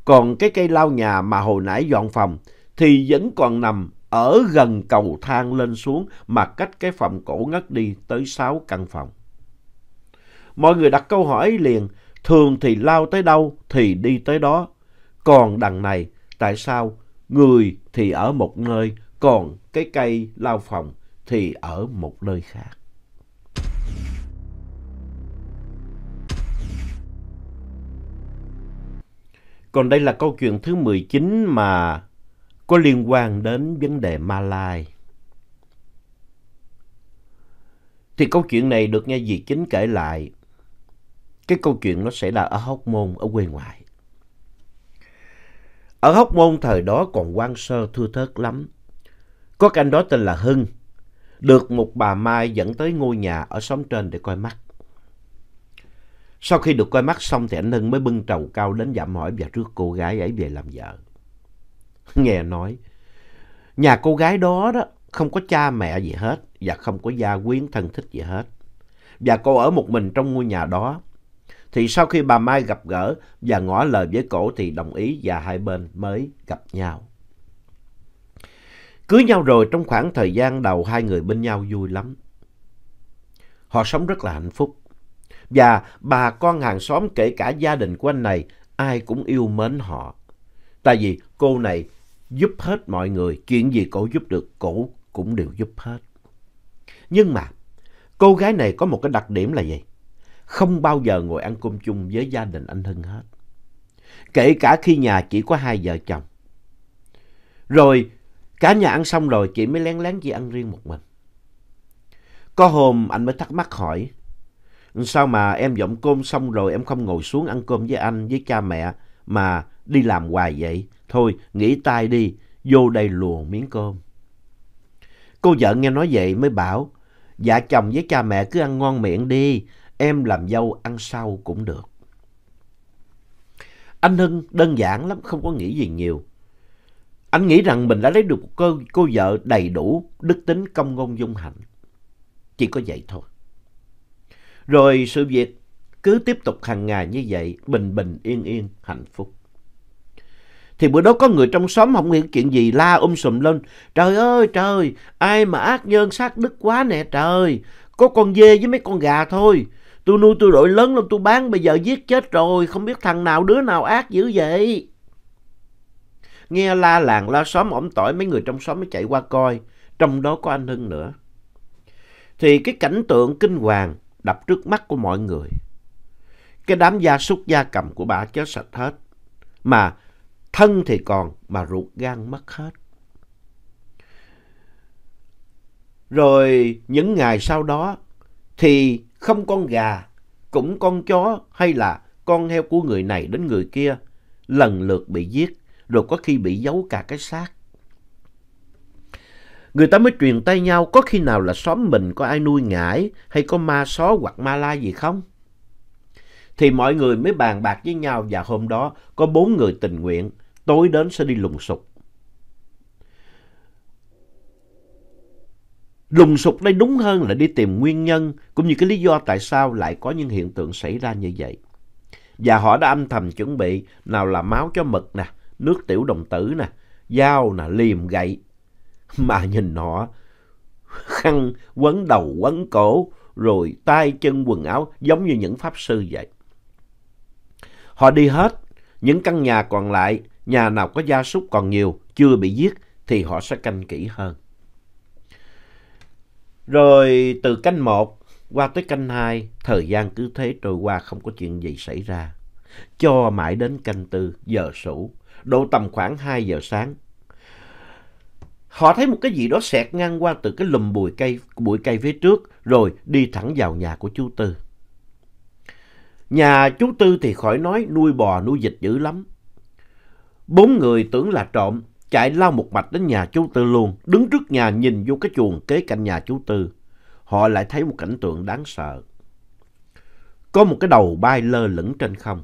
Còn cái cây lao nhà mà hồi nãy dọn phòng thì vẫn còn nằm ở gần cầu thang lên xuống mà cách cái phòng cổ ngất đi tới 6 căn phòng. Mọi người đặt câu hỏi liền, thường thì lao tới đâu thì đi tới đó. Còn đằng này, tại sao người thì ở một nơi, còn cái cây lao phòng thì ở một nơi khác? Còn đây là câu chuyện thứ 19 mà có liên quan đến vấn đề Malai. Thì câu chuyện này được nghe dì chính kể lại. Cái câu chuyện nó xảy ra ở Hóc Môn, ở quê ngoại. Ở Hóc Môn thời đó còn quan sơ thưa thớt lắm. Có cái anh đó tên là Hưng, được một bà Mai dẫn tới ngôi nhà ở xóm trên để coi mắt. Sau khi được coi mắt xong thì anh Hưng mới bưng trầu cao đến dạm hỏi và rước cô gái ấy về làm vợ. nghe nói. Nhà cô gái đó đó không có cha mẹ gì hết và không có gia quyến thân thích gì hết. Và cô ở một mình trong ngôi nhà đó. Thì sau khi bà Mai gặp gỡ và ngỏ lời với cổ thì đồng ý và hai bên mới gặp nhau. Cưới nhau rồi trong khoảng thời gian đầu hai người bên nhau vui lắm. Họ sống rất là hạnh phúc. Và bà con hàng xóm kể cả gia đình của anh này ai cũng yêu mến họ. Tại vì cô này giúp hết mọi người. Chuyện gì cổ giúp được, cổ cũng đều giúp hết. Nhưng mà, cô gái này có một cái đặc điểm là gì? Không bao giờ ngồi ăn cơm chung với gia đình anh Hưng hết. Kể cả khi nhà chỉ có hai vợ chồng. Rồi, cả nhà ăn xong rồi, chị mới lén lén chị ăn riêng một mình. Có hôm anh mới thắc mắc hỏi, sao mà em dọn cơm xong rồi em không ngồi xuống ăn cơm với anh, với cha mẹ, mà đi làm hoài vậy, thôi nghỉ tay đi, vô đây luồn miếng cơm. Cô vợ nghe nói vậy mới bảo, dạ chồng với cha mẹ cứ ăn ngon miệng đi, em làm dâu ăn sau cũng được. Anh Hưng đơn giản lắm, không có nghĩ gì nhiều. Anh nghĩ rằng mình đã lấy được một cô, cô vợ đầy đủ đức tính công ngôn dung hạnh. Chỉ có vậy thôi. Rồi sự việc cứ tiếp tục hàng ngày như vậy, bình bình yên yên, hạnh phúc. Thì bữa đó có người trong xóm không nghe chuyện gì la um sùm lên. Trời ơi trời, ai mà ác nhân sát đức quá nè trời. Có con dê với mấy con gà thôi. Tôi nuôi tôi đội lớn lên tôi bán bây giờ giết chết rồi. Không biết thằng nào đứa nào ác dữ vậy. Nghe la làng la xóm ổng tỏi mấy người trong xóm mới chạy qua coi. Trong đó có anh Hưng nữa. Thì cái cảnh tượng kinh hoàng đập trước mắt của mọi người. Cái đám gia súc gia cầm của bà chết sạch hết. Mà Thân thì còn mà ruột gan mất hết. Rồi những ngày sau đó thì không con gà, cũng con chó hay là con heo của người này đến người kia lần lượt bị giết rồi có khi bị giấu cả cái xác. Người ta mới truyền tay nhau có khi nào là xóm mình có ai nuôi ngải hay có ma só hoặc ma la gì không? Thì mọi người mới bàn bạc với nhau và hôm đó có bốn người tình nguyện tối đến sẽ đi lùng sục. Lùng sục đây đúng hơn là đi tìm nguyên nhân cũng như cái lý do tại sao lại có những hiện tượng xảy ra như vậy. Và họ đã âm thầm chuẩn bị nào là máu cho mực nè, nước tiểu đồng tử nè, dao nè, liềm gậy. Mà nhìn họ khăn, quấn đầu, quấn cổ, rồi tay chân quần áo giống như những pháp sư vậy. Họ đi hết, những căn nhà còn lại nhà nào có gia súc còn nhiều, chưa bị giết thì họ sẽ canh kỹ hơn. Rồi từ canh 1 qua tới canh 2, thời gian cứ thế trôi qua không có chuyện gì xảy ra. Cho mãi đến canh 4 giờ sủ, độ tầm khoảng 2 giờ sáng. Họ thấy một cái gì đó xẹt ngang qua từ cái lùm bụi cây, bụi cây phía trước, rồi đi thẳng vào nhà của chú Tư. Nhà chú Tư thì khỏi nói nuôi bò nuôi dịch dữ lắm, Bốn người tưởng là trộm, chạy lao một mạch đến nhà chú Tư luôn, đứng trước nhà nhìn vô cái chuồng kế cạnh nhà chú Tư. Họ lại thấy một cảnh tượng đáng sợ. Có một cái đầu bay lơ lửng trên không,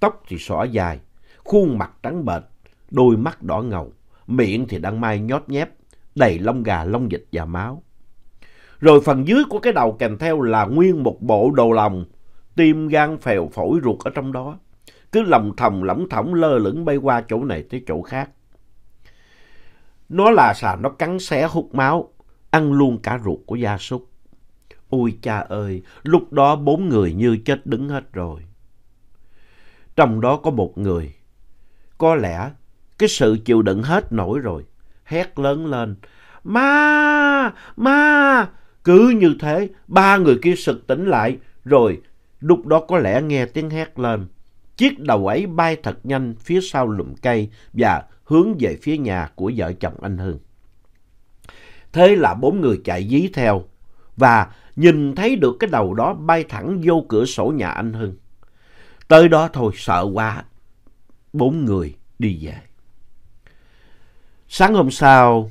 tóc thì xõa dài, khuôn mặt trắng bệch, đôi mắt đỏ ngầu, miệng thì đang mai nhót nhép, đầy lông gà, lông dịch và máu. Rồi phần dưới của cái đầu kèm theo là nguyên một bộ đầu lòng, tim gan phèo phổi ruột ở trong đó cứ lòng thòng lỏng thỏng lơ lửng bay qua chỗ này tới chỗ khác. Nó là xà nó cắn xé hút máu, ăn luôn cả ruột của gia súc. Ôi cha ơi, lúc đó bốn người như chết đứng hết rồi. Trong đó có một người, có lẽ cái sự chịu đựng hết nổi rồi, hét lớn lên, ma, ma, cứ như thế, ba người kia sực tỉnh lại, rồi lúc đó có lẽ nghe tiếng hét lên. Chiếc đầu ấy bay thật nhanh phía sau lùm cây và hướng về phía nhà của vợ chồng anh Hưng. Thế là bốn người chạy dí theo và nhìn thấy được cái đầu đó bay thẳng vô cửa sổ nhà anh Hưng. Tới đó thôi sợ quá, bốn người đi về. Sáng hôm sau,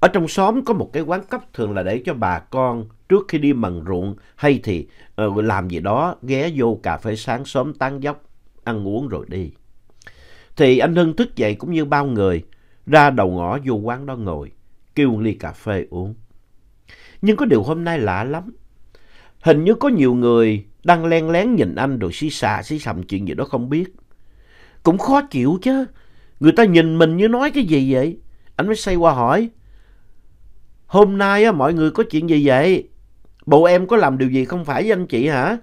ở trong xóm có một cái quán cấp thường là để cho bà con trước khi đi mần ruộng hay thì uh, làm gì đó ghé vô cà phê sáng sớm tán dốc ăn uống rồi đi. Thì anh Hưng thức dậy cũng như bao người ra đầu ngõ vô quán đó ngồi kêu ly cà phê uống. Nhưng có điều hôm nay lạ lắm. Hình như có nhiều người đang len lén nhìn anh rồi xí xà xí xầm chuyện gì đó không biết. Cũng khó chịu chứ. Người ta nhìn mình như nói cái gì vậy? Anh mới say qua hỏi. Hôm nay á, mọi người có chuyện gì vậy? bộ em có làm điều gì không phải với anh chị hả?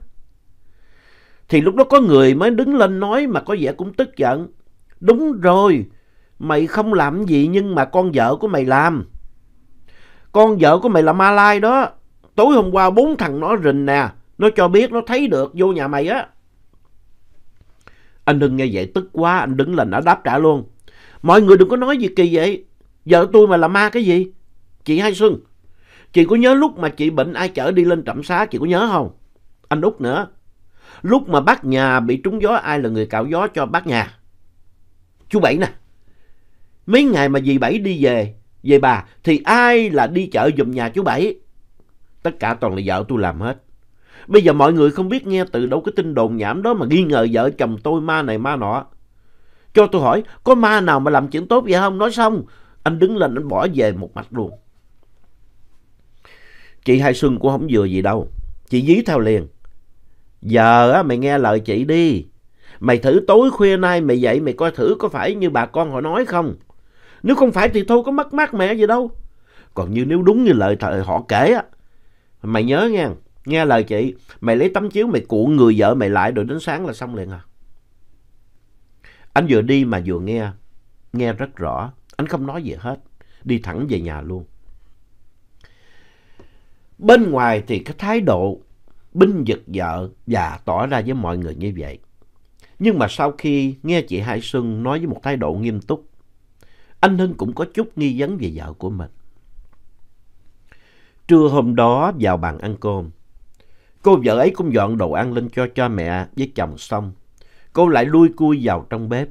Thì lúc đó có người mới đứng lên nói mà có vẻ cũng tức giận. Đúng rồi, mày không làm gì nhưng mà con vợ của mày làm. Con vợ của mày là ma lai đó. Tối hôm qua bốn thằng nó rình nè, nó cho biết nó thấy được vô nhà mày á. Anh Hưng nghe vậy tức quá, anh đứng lên đã đáp trả luôn. Mọi người đừng có nói gì kỳ vậy. Vợ tôi mà là ma cái gì? Chị Hai Xuân, Chị có nhớ lúc mà chị bệnh ai chở đi lên trạm xá chị có nhớ không? Anh Út nữa. Lúc mà bác nhà bị trúng gió ai là người cạo gió cho bác nhà? Chú Bảy nè. Mấy ngày mà dì Bảy đi về, về bà thì ai là đi chợ giùm nhà chú Bảy? Tất cả toàn là vợ tôi làm hết. Bây giờ mọi người không biết nghe từ đâu cái tin đồn nhảm đó mà nghi ngờ vợ chồng tôi ma này ma nọ. Cho tôi hỏi, có ma nào mà làm chuyện tốt vậy không? Nói xong, anh đứng lên anh bỏ về một mạch luôn. Chị Hai Xuân cũng không vừa gì đâu. Chị dí theo liền. Giờ á, mày nghe lời chị đi. Mày thử tối khuya nay mày dậy mày coi thử có phải như bà con họ nói không. Nếu không phải thì thôi có mất mát mẹ gì đâu. Còn như nếu đúng như lời họ kể á. Mày nhớ nghe Nghe lời chị. Mày lấy tấm chiếu mày cuộn người vợ mày lại rồi đến sáng là xong liền à. Anh vừa đi mà vừa nghe. Nghe rất rõ. Anh không nói gì hết. Đi thẳng về nhà luôn. Bên ngoài thì cái thái độ binh giật vợ và tỏ ra với mọi người như vậy. Nhưng mà sau khi nghe chị Hải Xuân nói với một thái độ nghiêm túc, anh Hưng cũng có chút nghi vấn về vợ của mình. Trưa hôm đó vào bàn ăn cơm, cô vợ ấy cũng dọn đồ ăn lên cho cha mẹ với chồng xong. Cô lại lui cui vào trong bếp.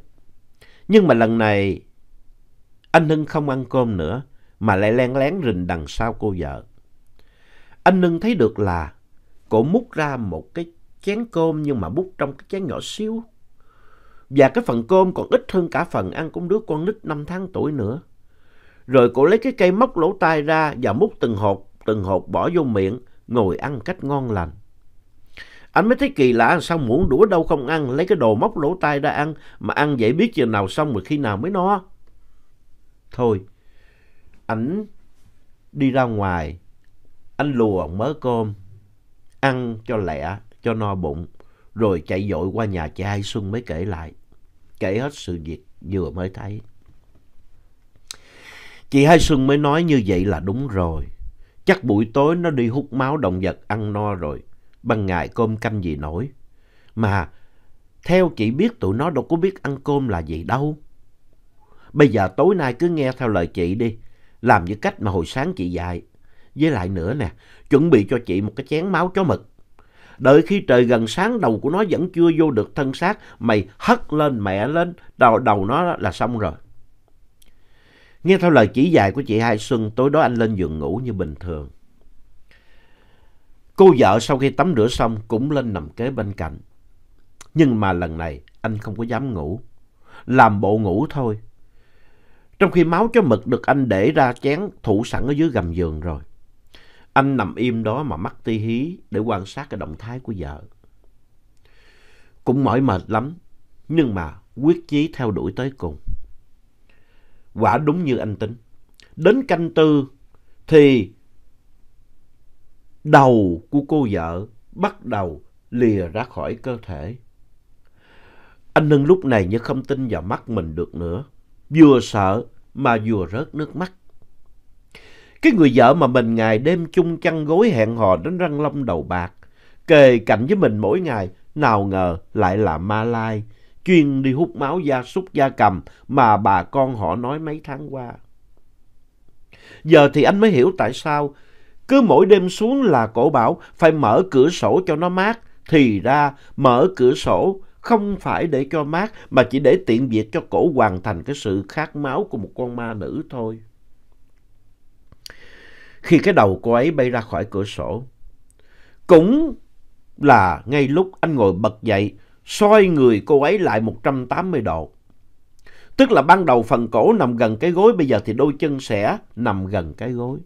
Nhưng mà lần này anh Hưng không ăn cơm nữa mà lại len lén rình đằng sau cô vợ. Anh Nưng thấy được là cổ múc ra một cái chén cơm nhưng mà múc trong cái chén nhỏ xíu. Và cái phần cơm còn ít hơn cả phần ăn của đứa con nít năm tháng tuổi nữa. Rồi cổ lấy cái cây móc lỗ tai ra và múc từng hột, từng hột bỏ vô miệng, ngồi ăn cách ngon lành. Anh mới thấy kỳ lạ sao muỗng đũa đâu không ăn, lấy cái đồ móc lỗ tai ra ăn, mà ăn vậy biết giờ nào xong rồi khi nào mới no. Thôi, ảnh đi ra ngoài anh lùa mớ cơm, ăn cho lẹ, cho no bụng, rồi chạy dội qua nhà chị Hai Xuân mới kể lại. Kể hết sự việc vừa mới thấy. Chị Hai Xuân mới nói như vậy là đúng rồi. Chắc buổi tối nó đi hút máu động vật ăn no rồi. Ban ngày cơm canh gì nổi. Mà theo chị biết tụi nó đâu có biết ăn cơm là gì đâu. Bây giờ tối nay cứ nghe theo lời chị đi. Làm như cách mà hồi sáng chị dạy. Với lại nữa nè, chuẩn bị cho chị một cái chén máu chó mực. Đợi khi trời gần sáng đầu của nó vẫn chưa vô được thân xác, mày hất lên mẹ lên, đầu, đầu nó là xong rồi. Nghe theo lời chỉ dạy của chị Hai Xuân, tối đó anh lên giường ngủ như bình thường. Cô vợ sau khi tắm rửa xong cũng lên nằm kế bên cạnh. Nhưng mà lần này anh không có dám ngủ. Làm bộ ngủ thôi. Trong khi máu chó mực được anh để ra chén thủ sẵn ở dưới gầm giường rồi. Anh nằm im đó mà mắt ti hí để quan sát cái động thái của vợ. Cũng mỏi mệt lắm, nhưng mà quyết chí theo đuổi tới cùng. Quả đúng như anh tính. Đến canh tư thì đầu của cô vợ bắt đầu lìa ra khỏi cơ thể. Anh Nưng lúc này như không tin vào mắt mình được nữa. Vừa sợ mà vừa rớt nước mắt. Cái người vợ mà mình ngày đêm chung chăn gối hẹn hò đến răng long đầu bạc, kề cạnh với mình mỗi ngày, nào ngờ lại là ma lai, chuyên đi hút máu gia súc gia cầm mà bà con họ nói mấy tháng qua. Giờ thì anh mới hiểu tại sao, cứ mỗi đêm xuống là cổ bảo phải mở cửa sổ cho nó mát, thì ra mở cửa sổ không phải để cho mát mà chỉ để tiện việc cho cổ hoàn thành cái sự khát máu của một con ma nữ thôi khi cái đầu cô ấy bay ra khỏi cửa sổ. Cũng là ngay lúc anh ngồi bật dậy, soi người cô ấy lại 180 độ. Tức là ban đầu phần cổ nằm gần cái gối, bây giờ thì đôi chân sẽ nằm gần cái gối.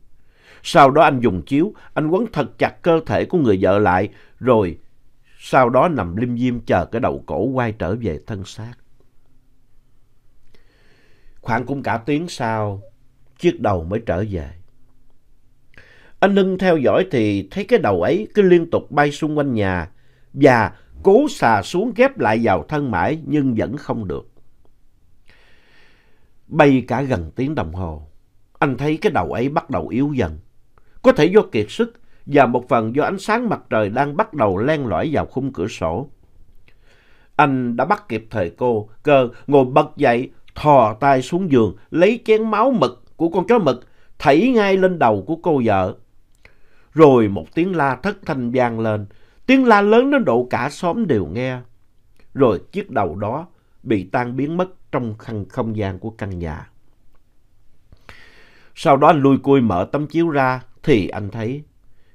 Sau đó anh dùng chiếu, anh quấn thật chặt cơ thể của người vợ lại, rồi sau đó nằm lim dim chờ cái đầu cổ quay trở về thân xác. Khoảng cũng cả tiếng sau, chiếc đầu mới trở về. Anh Lân theo dõi thì thấy cái đầu ấy cứ liên tục bay xung quanh nhà và cố xà xuống ghép lại vào thân mãi nhưng vẫn không được. Bay cả gần tiếng đồng hồ, anh thấy cái đầu ấy bắt đầu yếu dần. Có thể do kiệt sức và một phần do ánh sáng mặt trời đang bắt đầu len lỏi vào khung cửa sổ. Anh đã bắt kịp thời cô, cơ ngồi bật dậy, thò tay xuống giường, lấy chén máu mực của con chó mực, thảy ngay lên đầu của cô vợ. Rồi một tiếng la thất thanh vang lên, tiếng la lớn đến độ cả xóm đều nghe. Rồi chiếc đầu đó bị tan biến mất trong khăn không gian của căn nhà. Sau đó anh lui cui mở tấm chiếu ra thì anh thấy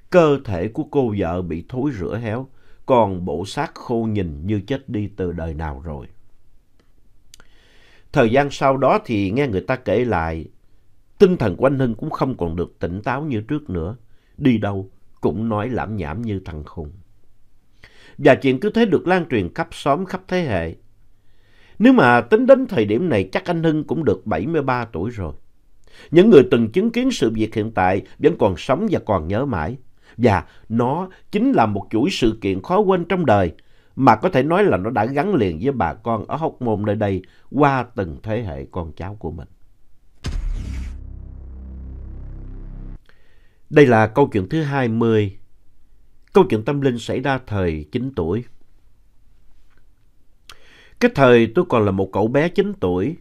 cơ thể của cô vợ bị thối rửa héo, còn bộ xác khô nhìn như chết đi từ đời nào rồi. Thời gian sau đó thì nghe người ta kể lại, tinh thần của anh Hưng cũng không còn được tỉnh táo như trước nữa đi đâu cũng nói lảm nhảm như thằng khùng. Và chuyện cứ thế được lan truyền khắp xóm khắp thế hệ. Nếu mà tính đến thời điểm này chắc anh Hưng cũng được 73 tuổi rồi. Những người từng chứng kiến sự việc hiện tại vẫn còn sống và còn nhớ mãi. Và nó chính là một chuỗi sự kiện khó quên trong đời mà có thể nói là nó đã gắn liền với bà con ở Hóc Môn nơi đây qua từng thế hệ con cháu của mình. Đây là câu chuyện thứ 20. Câu chuyện tâm linh xảy ra thời 9 tuổi. Cái thời tôi còn là một cậu bé 9 tuổi,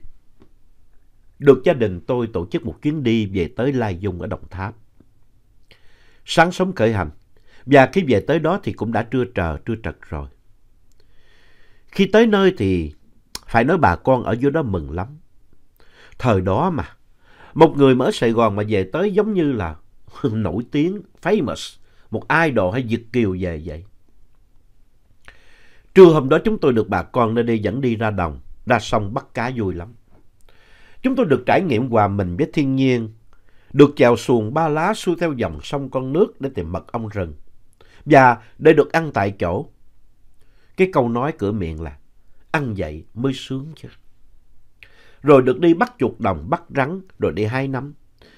được gia đình tôi tổ chức một chuyến đi về tới Lai Dung ở Đồng Tháp. Sáng sớm khởi hành, và khi về tới đó thì cũng đã trưa trờ, trưa trật rồi. Khi tới nơi thì phải nói bà con ở dưới đó mừng lắm. Thời đó mà, một người mà ở Sài Gòn mà về tới giống như là nổi tiếng, famous, một idol hay Việt Kiều về vậy. Trưa hôm đó chúng tôi được bà con nơi đây dẫn đi ra đồng, ra sông bắt cá vui lắm. Chúng tôi được trải nghiệm hòa mình với thiên nhiên, được chèo xuồng ba lá xuôi theo dòng sông con nước để tìm mật ong rừng và để được ăn tại chỗ. Cái câu nói cửa miệng là ăn vậy mới sướng chứ. Rồi được đi bắt chuột đồng, bắt rắn, rồi đi hai năm.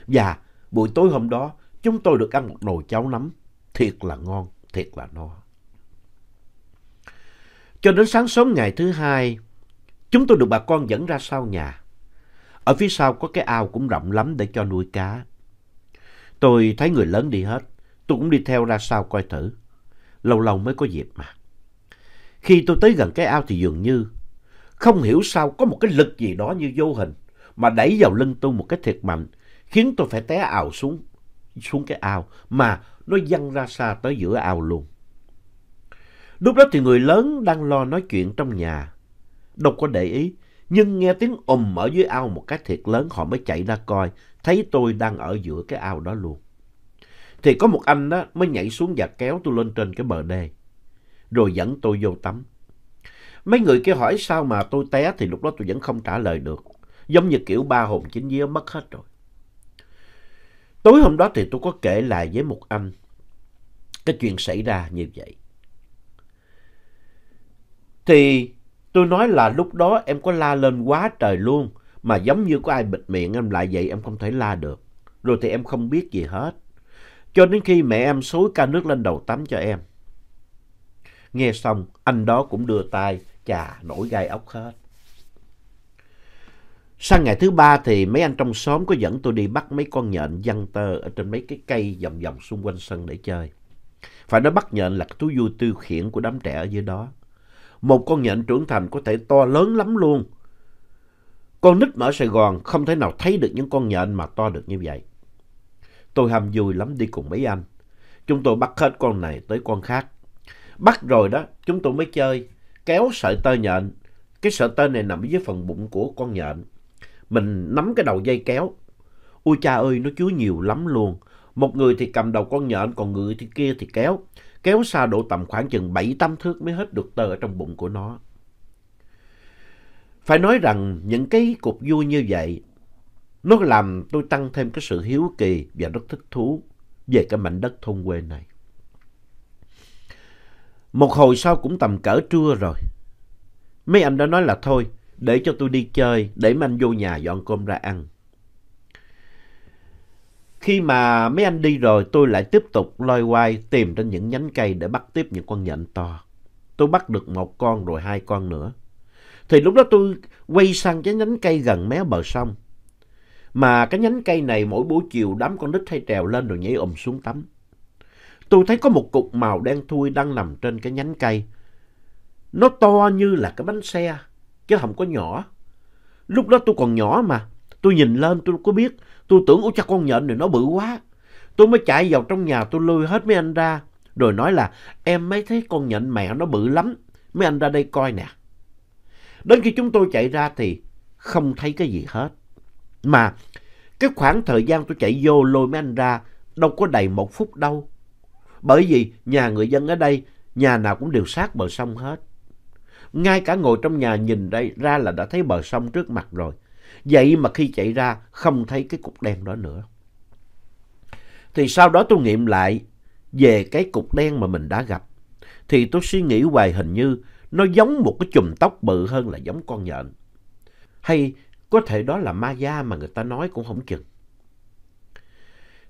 Và buổi tối hôm đó Chúng tôi được ăn một nồi cháo nấm, thiệt là ngon, thiệt là no. Cho đến sáng sớm ngày thứ hai, chúng tôi được bà con dẫn ra sau nhà. Ở phía sau có cái ao cũng rộng lắm để cho nuôi cá. Tôi thấy người lớn đi hết, tôi cũng đi theo ra sau coi thử. Lâu lâu mới có dịp mà. Khi tôi tới gần cái ao thì dường như không hiểu sao có một cái lực gì đó như vô hình mà đẩy vào lưng tôi một cái thiệt mạnh khiến tôi phải té ảo xuống xuống cái ao mà nó văng ra xa tới giữa ao luôn. Lúc đó thì người lớn đang lo nói chuyện trong nhà, đâu có để ý, nhưng nghe tiếng ùm ở dưới ao một cái thiệt lớn họ mới chạy ra coi, thấy tôi đang ở giữa cái ao đó luôn. Thì có một anh đó mới nhảy xuống và kéo tôi lên trên cái bờ đê, rồi dẫn tôi vô tắm. Mấy người kia hỏi sao mà tôi té thì lúc đó tôi vẫn không trả lời được, giống như kiểu ba hồn chín vía mất hết rồi. Tối hôm đó thì tôi có kể lại với một anh cái chuyện xảy ra như vậy. Thì tôi nói là lúc đó em có la lên quá trời luôn mà giống như có ai bịt miệng em lại vậy em không thể la được. Rồi thì em không biết gì hết. Cho đến khi mẹ em xối ca nước lên đầu tắm cho em. Nghe xong anh đó cũng đưa tay chà nổi gai ốc hết. Sang ngày thứ ba thì mấy anh trong xóm có dẫn tôi đi bắt mấy con nhện văng tơ ở trên mấy cái cây vòng vòng xung quanh sân để chơi. Phải nói bắt nhện là cái thú vui tiêu khiển của đám trẻ ở dưới đó. Một con nhện trưởng thành có thể to lớn lắm luôn. Con nít mà ở Sài Gòn không thể nào thấy được những con nhện mà to được như vậy. Tôi ham vui lắm đi cùng mấy anh. Chúng tôi bắt hết con này tới con khác. Bắt rồi đó, chúng tôi mới chơi, kéo sợi tơ nhện. Cái sợi tơ này nằm dưới phần bụng của con nhện mình nắm cái đầu dây kéo. Ôi cha ơi, nó chứa nhiều lắm luôn. Một người thì cầm đầu con nhện, còn người thì kia thì kéo. Kéo xa độ tầm khoảng chừng 7-8 thước mới hết được tờ ở trong bụng của nó. Phải nói rằng những cái cục vui như vậy, nó làm tôi tăng thêm cái sự hiếu kỳ và rất thích thú về cái mảnh đất thôn quê này. Một hồi sau cũng tầm cỡ trưa rồi. Mấy anh đã nói là thôi, để cho tôi đi chơi, để mấy anh vô nhà dọn cơm ra ăn. Khi mà mấy anh đi rồi, tôi lại tiếp tục loay hoay tìm trên những nhánh cây để bắt tiếp những con nhện to. Tôi bắt được một con rồi hai con nữa. Thì lúc đó tôi quay sang cái nhánh cây gần mé bờ sông. Mà cái nhánh cây này mỗi buổi chiều đám con nít hay trèo lên rồi nhảy ùm xuống tắm. Tôi thấy có một cục màu đen thui đang nằm trên cái nhánh cây. Nó to như là cái bánh xe chứ không có nhỏ. Lúc đó tôi còn nhỏ mà, tôi nhìn lên tôi có biết, tôi tưởng ủa cha con nhện này nó bự quá. Tôi mới chạy vào trong nhà tôi lôi hết mấy anh ra, rồi nói là em mới thấy con nhện mẹ nó bự lắm, mấy anh ra đây coi nè. Đến khi chúng tôi chạy ra thì không thấy cái gì hết. Mà cái khoảng thời gian tôi chạy vô lôi mấy anh ra đâu có đầy một phút đâu. Bởi vì nhà người dân ở đây, nhà nào cũng đều sát bờ sông hết. Ngay cả ngồi trong nhà nhìn đây ra là đã thấy bờ sông trước mặt rồi. Vậy mà khi chạy ra không thấy cái cục đen đó nữa. Thì sau đó tôi nghiệm lại về cái cục đen mà mình đã gặp. Thì tôi suy nghĩ hoài hình như nó giống một cái chùm tóc bự hơn là giống con nhện. Hay có thể đó là ma da mà người ta nói cũng không chừng.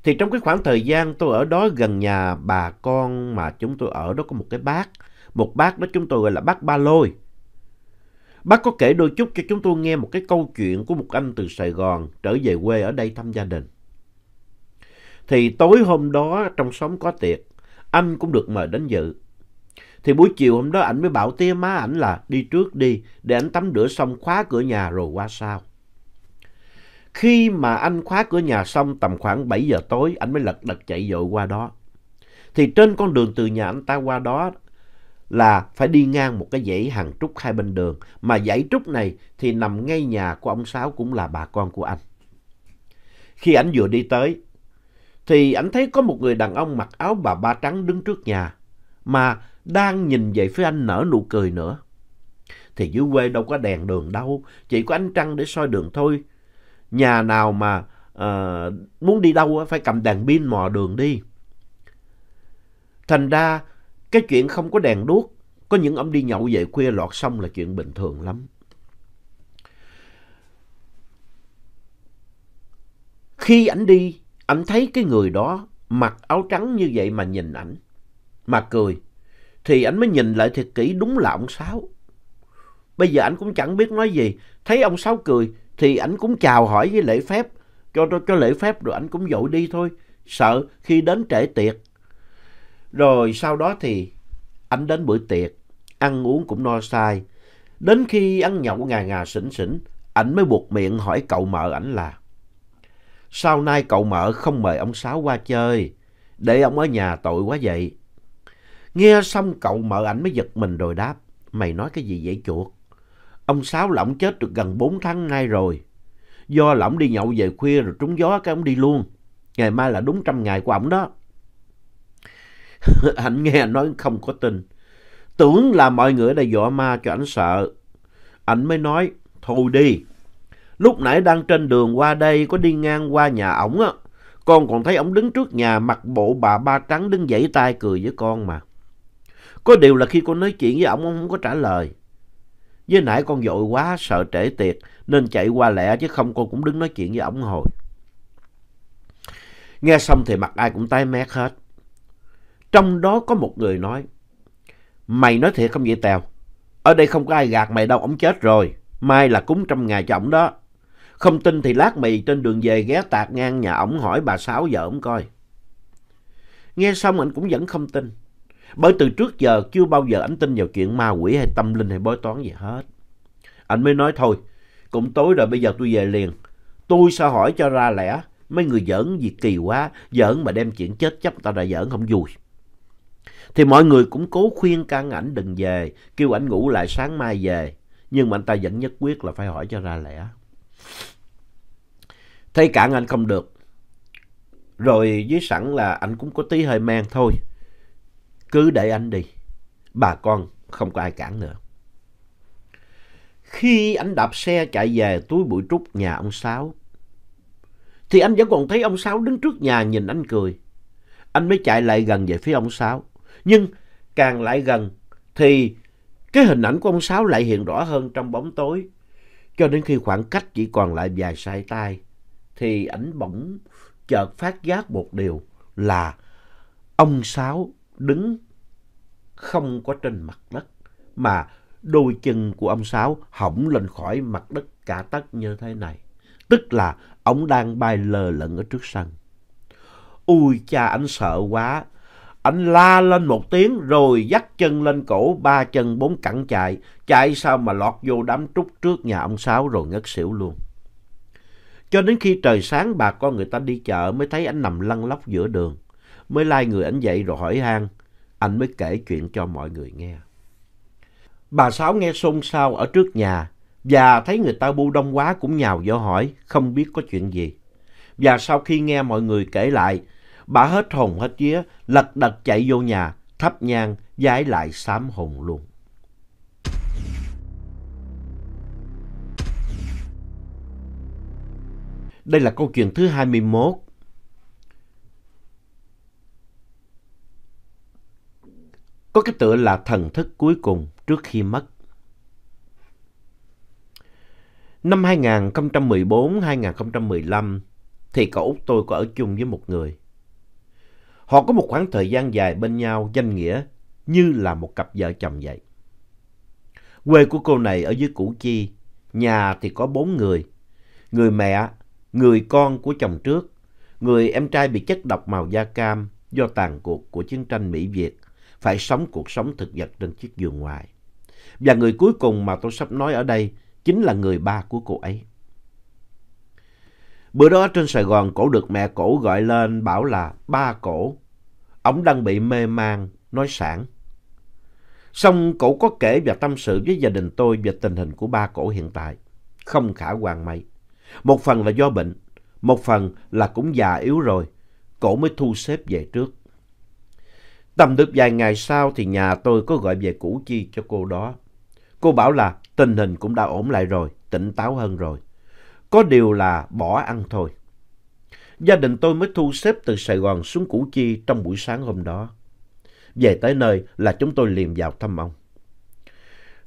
Thì trong cái khoảng thời gian tôi ở đó gần nhà bà con mà chúng tôi ở đó có một cái bác một bác đó chúng tôi gọi là bác Ba Lôi. Bác có kể đôi chút cho chúng tôi nghe một cái câu chuyện của một anh từ Sài Gòn trở về quê ở đây thăm gia đình. Thì tối hôm đó trong xóm có tiệc, anh cũng được mời đến dự. Thì buổi chiều hôm đó ảnh mới bảo tía má ảnh là đi trước đi, để ảnh tắm rửa xong khóa cửa nhà rồi qua sau. Khi mà anh khóa cửa nhà xong tầm khoảng 7 giờ tối, anh mới lật đật chạy dội qua đó. Thì trên con đường từ nhà anh ta qua đó, là phải đi ngang một cái dãy hàng trúc hai bên đường. Mà dãy trúc này thì nằm ngay nhà của ông Sáu cũng là bà con của anh. Khi anh vừa đi tới, thì anh thấy có một người đàn ông mặc áo bà ba trắng đứng trước nhà mà đang nhìn về phía anh nở nụ cười nữa. Thì dưới quê đâu có đèn đường đâu, chỉ có ánh trăng để soi đường thôi. Nhà nào mà uh, muốn đi đâu phải cầm đèn pin mò đường đi. Thành ra cái chuyện không có đèn đuốc, có những ông đi nhậu về khuya lọt xong là chuyện bình thường lắm. Khi ảnh đi, ảnh thấy cái người đó mặc áo trắng như vậy mà nhìn ảnh, mà cười. Thì ảnh mới nhìn lại thiệt kỹ đúng là ông Sáu. Bây giờ ảnh cũng chẳng biết nói gì, thấy ông Sáu cười thì ảnh cũng chào hỏi với lễ phép, cho, cho, cho lễ phép rồi ảnh cũng dội đi thôi, sợ khi đến trễ tiệc rồi sau đó thì ảnh đến bữa tiệc, ăn uống cũng no sai. Đến khi ăn nhậu ngà ngà sỉnh sỉnh, ảnh mới buộc miệng hỏi cậu mợ ảnh là Sau nay cậu mợ không mời ông Sáu qua chơi, để ông ở nhà tội quá vậy. Nghe xong cậu mợ ảnh mới giật mình rồi đáp, mày nói cái gì vậy chuột? Ông Sáu lỏng chết được gần 4 tháng nay rồi. Do lỏng đi nhậu về khuya rồi trúng gió cái ông đi luôn. Ngày mai là đúng trăm ngày của ổng đó ảnh nghe nói không có tin. Tưởng là mọi người đã dọa ma cho ảnh sợ. Ảnh mới nói, thôi đi. Lúc nãy đang trên đường qua đây có đi ngang qua nhà ổng á. Con còn thấy ổng đứng trước nhà mặc bộ bà ba trắng đứng dãy tay cười với con mà. Có điều là khi con nói chuyện với ổng, ổng không có trả lời. Với nãy con vội quá sợ trễ tiệc nên chạy qua lẹ chứ không con cũng đứng nói chuyện với ổng hồi. Nghe xong thì mặt ai cũng tái mét hết. Trong đó có một người nói, mày nói thiệt không vậy Tèo? Ở đây không có ai gạt mày đâu, ông chết rồi. Mai là cúng trăm ngày cho ổng đó. Không tin thì lát mày trên đường về ghé tạc ngang nhà ổng hỏi bà Sáu vợ ổng coi. Nghe xong anh cũng vẫn không tin. Bởi từ trước giờ chưa bao giờ anh tin vào chuyện ma quỷ hay tâm linh hay bói toán gì hết. Anh mới nói thôi, cũng tối rồi bây giờ tôi về liền. Tôi sẽ hỏi cho ra lẽ, mấy người giỡn gì kỳ quá, giỡn mà đem chuyện chết chấp ta đã giỡn không vui. Thì mọi người cũng cố khuyên can ảnh đừng về, kêu ảnh ngủ lại sáng mai về. Nhưng mà anh ta vẫn nhất quyết là phải hỏi cho ra lẽ. Thấy cản anh không được. Rồi dưới sẵn là anh cũng có tí hơi men thôi. Cứ để anh đi. Bà con không có ai cản nữa. Khi anh đạp xe chạy về túi bụi trúc nhà ông Sáu, thì anh vẫn còn thấy ông Sáu đứng trước nhà nhìn anh cười. Anh mới chạy lại gần về phía ông Sáu. Nhưng càng lại gần thì cái hình ảnh của ông Sáu lại hiện rõ hơn trong bóng tối. Cho đến khi khoảng cách chỉ còn lại vài sai tay thì ảnh bỗng chợt phát giác một điều là ông Sáu đứng không có trên mặt đất mà đôi chân của ông Sáu hỏng lên khỏi mặt đất cả tấc như thế này. Tức là ông đang bay lờ lẫn ở trước sân. Ui cha ảnh sợ quá, anh la lên một tiếng rồi dắt chân lên cổ ba chân bốn cẳng chạy. Chạy sao mà lọt vô đám trúc trước nhà ông Sáu rồi ngất xỉu luôn. Cho đến khi trời sáng bà con người ta đi chợ mới thấy anh nằm lăn lóc giữa đường. Mới lai người anh dậy rồi hỏi han Anh mới kể chuyện cho mọi người nghe. Bà Sáu nghe xôn xao ở trước nhà và thấy người ta bu đông quá cũng nhào vô hỏi không biết có chuyện gì. Và sau khi nghe mọi người kể lại bà hết hồn hết vía, lật đật chạy vô nhà, thắp nhang, giái lại sám hồn luôn. Đây là câu chuyện thứ hai mươi 21. Có cái tựa là thần thức cuối cùng trước khi mất. Năm hai hai nghìn nghìn mười bốn mười lăm thì cậu út tôi có ở chung với một người. Họ có một khoảng thời gian dài bên nhau danh nghĩa như là một cặp vợ chồng vậy. Quê của cô này ở dưới Củ Chi, nhà thì có bốn người. Người mẹ, người con của chồng trước, người em trai bị chất độc màu da cam do tàn cuộc của chiến tranh Mỹ-Việt, phải sống cuộc sống thực vật trên chiếc giường ngoài. Và người cuối cùng mà tôi sắp nói ở đây chính là người ba của cô ấy. Bữa đó trên Sài Gòn cổ được mẹ cổ gọi lên bảo là ba cổ. Ông đang bị mê man nói sản. Xong cổ có kể và tâm sự với gia đình tôi về tình hình của ba cổ hiện tại. Không khả quan mấy. Một phần là do bệnh, một phần là cũng già yếu rồi. Cổ mới thu xếp về trước. Tầm được vài ngày sau thì nhà tôi có gọi về Củ Chi cho cô đó. Cô bảo là tình hình cũng đã ổn lại rồi, tỉnh táo hơn rồi. Có điều là bỏ ăn thôi. Gia đình tôi mới thu xếp từ Sài Gòn xuống Củ Chi trong buổi sáng hôm đó. Về tới nơi là chúng tôi liền vào thăm ông.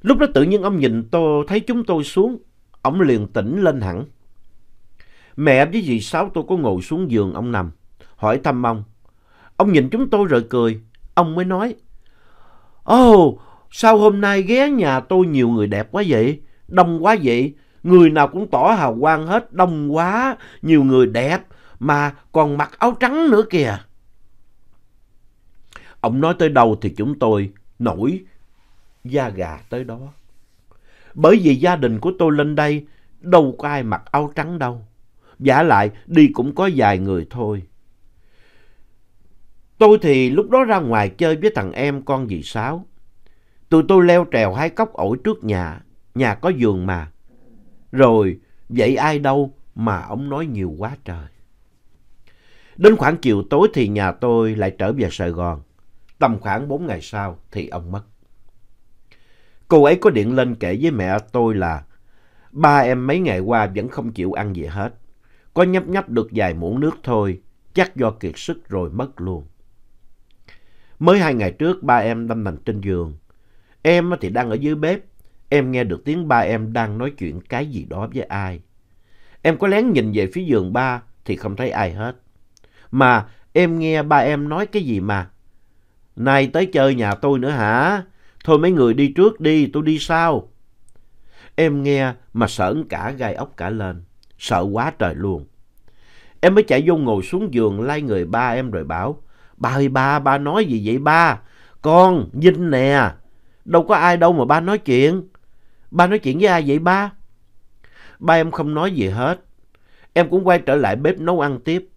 Lúc đó tự nhiên ông nhìn tôi, thấy chúng tôi xuống, ông liền tỉnh lên hẳn. Mẹ với dì Sáu tôi có ngồi xuống giường ông nằm, hỏi thăm ông. Ông nhìn chúng tôi rồi cười, ông mới nói, Ồ, oh, sao hôm nay ghé nhà tôi nhiều người đẹp quá vậy, đông quá vậy, người nào cũng tỏ hào quang hết, đông quá, nhiều người đẹp mà còn mặc áo trắng nữa kìa. Ông nói tới đâu thì chúng tôi nổi da gà tới đó. Bởi vì gia đình của tôi lên đây đâu có ai mặc áo trắng đâu. Giả lại đi cũng có vài người thôi. Tôi thì lúc đó ra ngoài chơi với thằng em con dì Sáu. Tụi tôi leo trèo hai cốc ổi trước nhà, nhà có giường mà. Rồi, vậy ai đâu mà ông nói nhiều quá trời. Đến khoảng chiều tối thì nhà tôi lại trở về Sài Gòn. Tầm khoảng 4 ngày sau thì ông mất. Cô ấy có điện lên kể với mẹ tôi là ba em mấy ngày qua vẫn không chịu ăn gì hết. Có nhấp nhấp được vài muỗng nước thôi, chắc do kiệt sức rồi mất luôn. Mới hai ngày trước ba em đâm nằm trên giường. Em thì đang ở dưới bếp, em nghe được tiếng ba em đang nói chuyện cái gì đó với ai. Em có lén nhìn về phía giường ba thì không thấy ai hết. Mà em nghe ba em nói cái gì mà. nay tới chơi nhà tôi nữa hả? Thôi mấy người đi trước đi, tôi đi sau. Em nghe mà sởn cả gai ốc cả lên. Sợ quá trời luôn. Em mới chạy vô ngồi xuống giường lay người ba em rồi bảo. Ba ơi ba, ba nói gì vậy ba? Con, Vinh nè. Đâu có ai đâu mà ba nói chuyện. Ba nói chuyện với ai vậy ba? Ba em không nói gì hết. Em cũng quay trở lại bếp nấu ăn tiếp.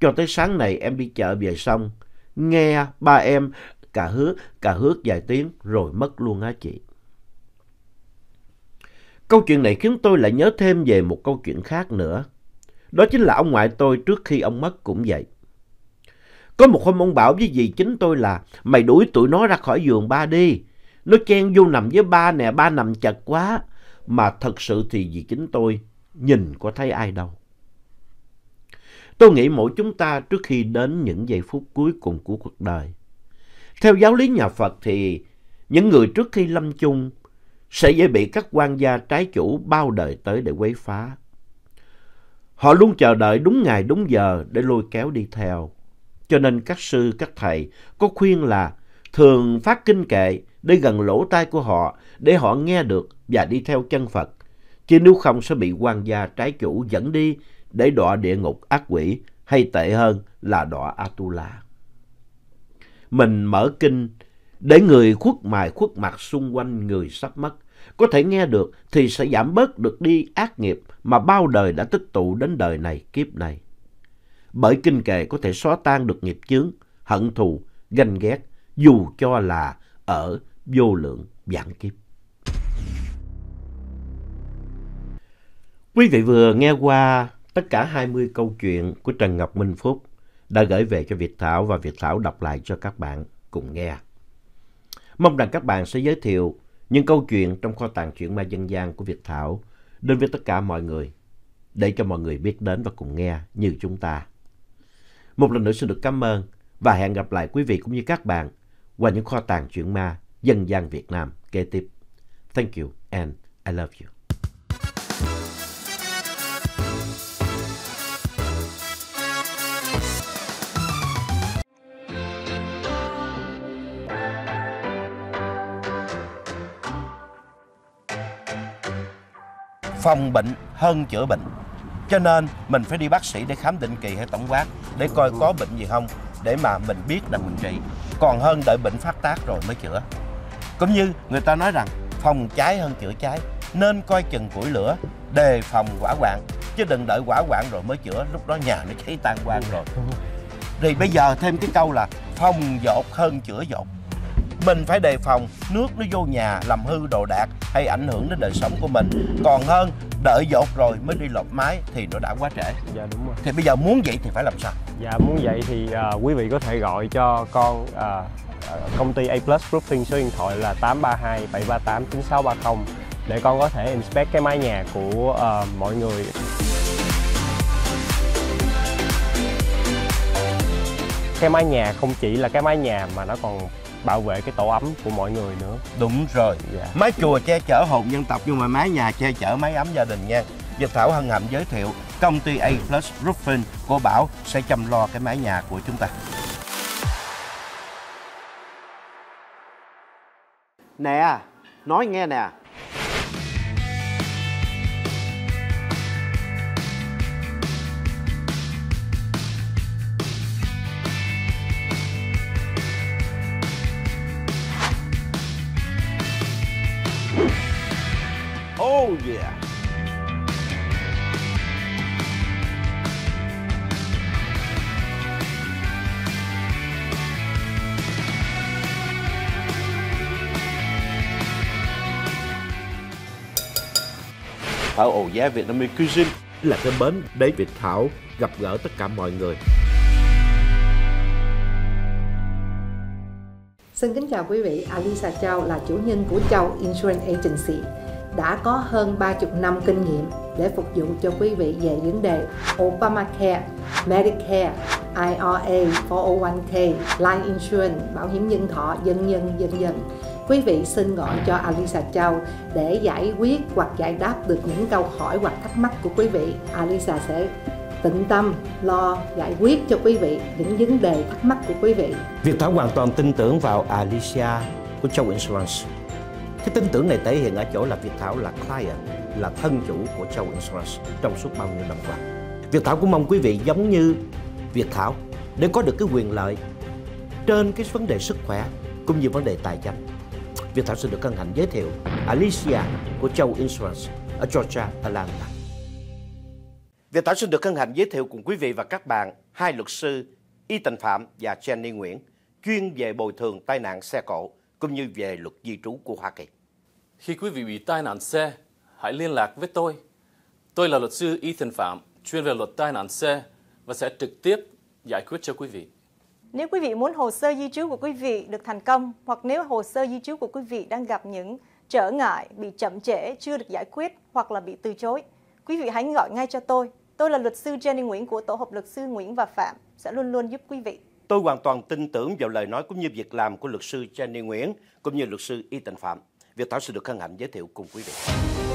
Cho tới sáng này em đi chợ về xong. Nghe ba em cà hứa, cà hước vài tiếng rồi mất luôn á chị. Câu chuyện này khiến tôi lại nhớ thêm về một câu chuyện khác nữa. Đó chính là ông ngoại tôi trước khi ông mất cũng vậy. Có một hôm ông bảo với dì chính tôi là mày đuổi tụi nó ra khỏi giường ba đi. Nó chen vô nằm với ba nè, ba nằm chật quá. Mà thật sự thì vì chính tôi nhìn có thấy ai đâu. Tôi nghĩ mỗi chúng ta trước khi đến những giây phút cuối cùng của cuộc đời. Theo giáo lý nhà Phật thì những người trước khi lâm chung sẽ dễ bị các quan gia trái chủ bao đời tới để quấy phá. Họ luôn chờ đợi đúng ngày đúng giờ để lôi kéo đi theo. Cho nên các sư, các thầy có khuyên là thường phát kinh kệ đến gần lỗ tai của họ để họ nghe được và đi theo chân Phật. Chứ nếu không sẽ bị quan gia trái chủ dẫn đi để đọa địa ngục ác quỷ hay tệ hơn là đọa Atula. Mình mở kinh để người khuất mài khuất mặt xung quanh người sắp mất. Có thể nghe được thì sẽ giảm bớt được đi ác nghiệp mà bao đời đã tích tụ đến đời này kiếp này. Bởi kinh kệ có thể xóa tan được nghiệp chướng, hận thù, ganh ghét dù cho là ở vô lượng vạn kiếp. Quý vị vừa nghe qua tất cả 20 câu chuyện của Trần Ngọc Minh Phúc đã gửi về cho Việt Thảo và Việt Thảo đọc lại cho các bạn cùng nghe. Mong rằng các bạn sẽ giới thiệu những câu chuyện trong kho tàng truyện ma dân gian của Việt Thảo đến với tất cả mọi người để cho mọi người biết đến và cùng nghe như chúng ta. Một lần nữa xin được cảm ơn và hẹn gặp lại quý vị cũng như các bạn qua những kho tàng chuyện ma dân gian Việt Nam kế tiếp. Thank you and I love you. phòng bệnh hơn chữa bệnh cho nên mình phải đi bác sĩ để khám định kỳ hay tổng quát để coi có bệnh gì không để mà mình biết là mình trị còn hơn đợi bệnh phát tác rồi mới chữa cũng như người ta nói rằng phòng cháy hơn chữa cháy nên coi chừng củi lửa đề phòng hỏa hoạn chứ đừng đợi hỏa hoạn rồi mới chữa lúc đó nhà nó cháy tan quang rồi thì bây giờ thêm cái câu là phòng dột hơn chữa dột mình phải đề phòng nước nó vô nhà làm hư đồ đạc hay ảnh hưởng đến đời sống của mình còn hơn đợi dột rồi mới đi lột mái thì nó đã quá trễ dạ đúng rồi thì bây giờ muốn vậy thì phải làm sao Dạ muốn vậy thì uh, quý vị có thể gọi cho con uh, công ty A Plus Roofing số điện thoại là 832 738 9630 để con có thể inspect cái mái nhà của uh, mọi người. Cái mái nhà không chỉ là cái mái nhà mà nó còn bảo vệ cái tổ ấm của mọi người nữa đúng rồi dạ. mái chùa che chở hồn dân tộc nhưng mà mái nhà che chở mái ấm gia đình nha Nhật Thảo hân hạnh giới thiệu công ty A Plus Roofing của Bảo sẽ chăm lo cái mái nhà của chúng ta. Nè, nói nghe nè. Oh yeah. Thảo ồ giá Vietnamese cuisine là cái bến để Việt Thảo gặp gỡ tất cả mọi người. Xin kính chào quý vị, Alisa Châu là chủ nhân của Châu Insurance Agency đã có hơn 30 năm kinh nghiệm để phục vụ cho quý vị về vấn đề Obamacare, Medicare, IRA, 401k, Life Insurance, bảo hiểm nhân thọ, dân dân, dân dân quý vị xin gọi cho Alisa Châu để giải quyết hoặc giải đáp được những câu hỏi hoặc thắc mắc của quý vị. Alisa sẽ tịnh tâm lo giải quyết cho quý vị những vấn đề thắc mắc của quý vị. Việt Thảo hoàn toàn tin tưởng vào Alicia của Châu Insurance. Cái tin tưởng này thể hiện ở chỗ là Việt Thảo là client, là thân chủ của Châu Insurance trong suốt bao nhiêu năm qua. Việt Thảo cũng mong quý vị giống như Việt Thảo để có được cái quyền lợi trên cái vấn đề sức khỏe cũng như vấn đề tài chính Việt Thảo xin được cân hạnh giới thiệu Alicia của Châu Insurance ở Georgia, Atlanta. Việt Thảo xin được cân hạnh giới thiệu cùng quý vị và các bạn hai luật sư Y Tần Phạm và Jenny Nguyễn chuyên về bồi thường tai nạn xe cộ cũng như về luật di trú của Hoa Kỳ. Khi quý vị bị tai nạn xe, hãy liên lạc với tôi. Tôi là luật sư Ethan Phạm, chuyên về luật tai nạn xe và sẽ trực tiếp giải quyết cho quý vị. Nếu quý vị muốn hồ sơ di trú của quý vị được thành công hoặc nếu hồ sơ di trú của quý vị đang gặp những trở ngại, bị chậm trễ, chưa được giải quyết hoặc là bị từ chối, quý vị hãy gọi ngay cho tôi. Tôi là luật sư Jenny Nguyễn của Tổ hợp luật sư Nguyễn và Phạm sẽ luôn luôn giúp quý vị. Tôi hoàn toàn tin tưởng vào lời nói cũng như việc làm của luật sư Jenny Nguyễn cũng như luật sư Y Tịnh Phạm. việc Thảo sẽ được hân hạnh giới thiệu cùng quý vị.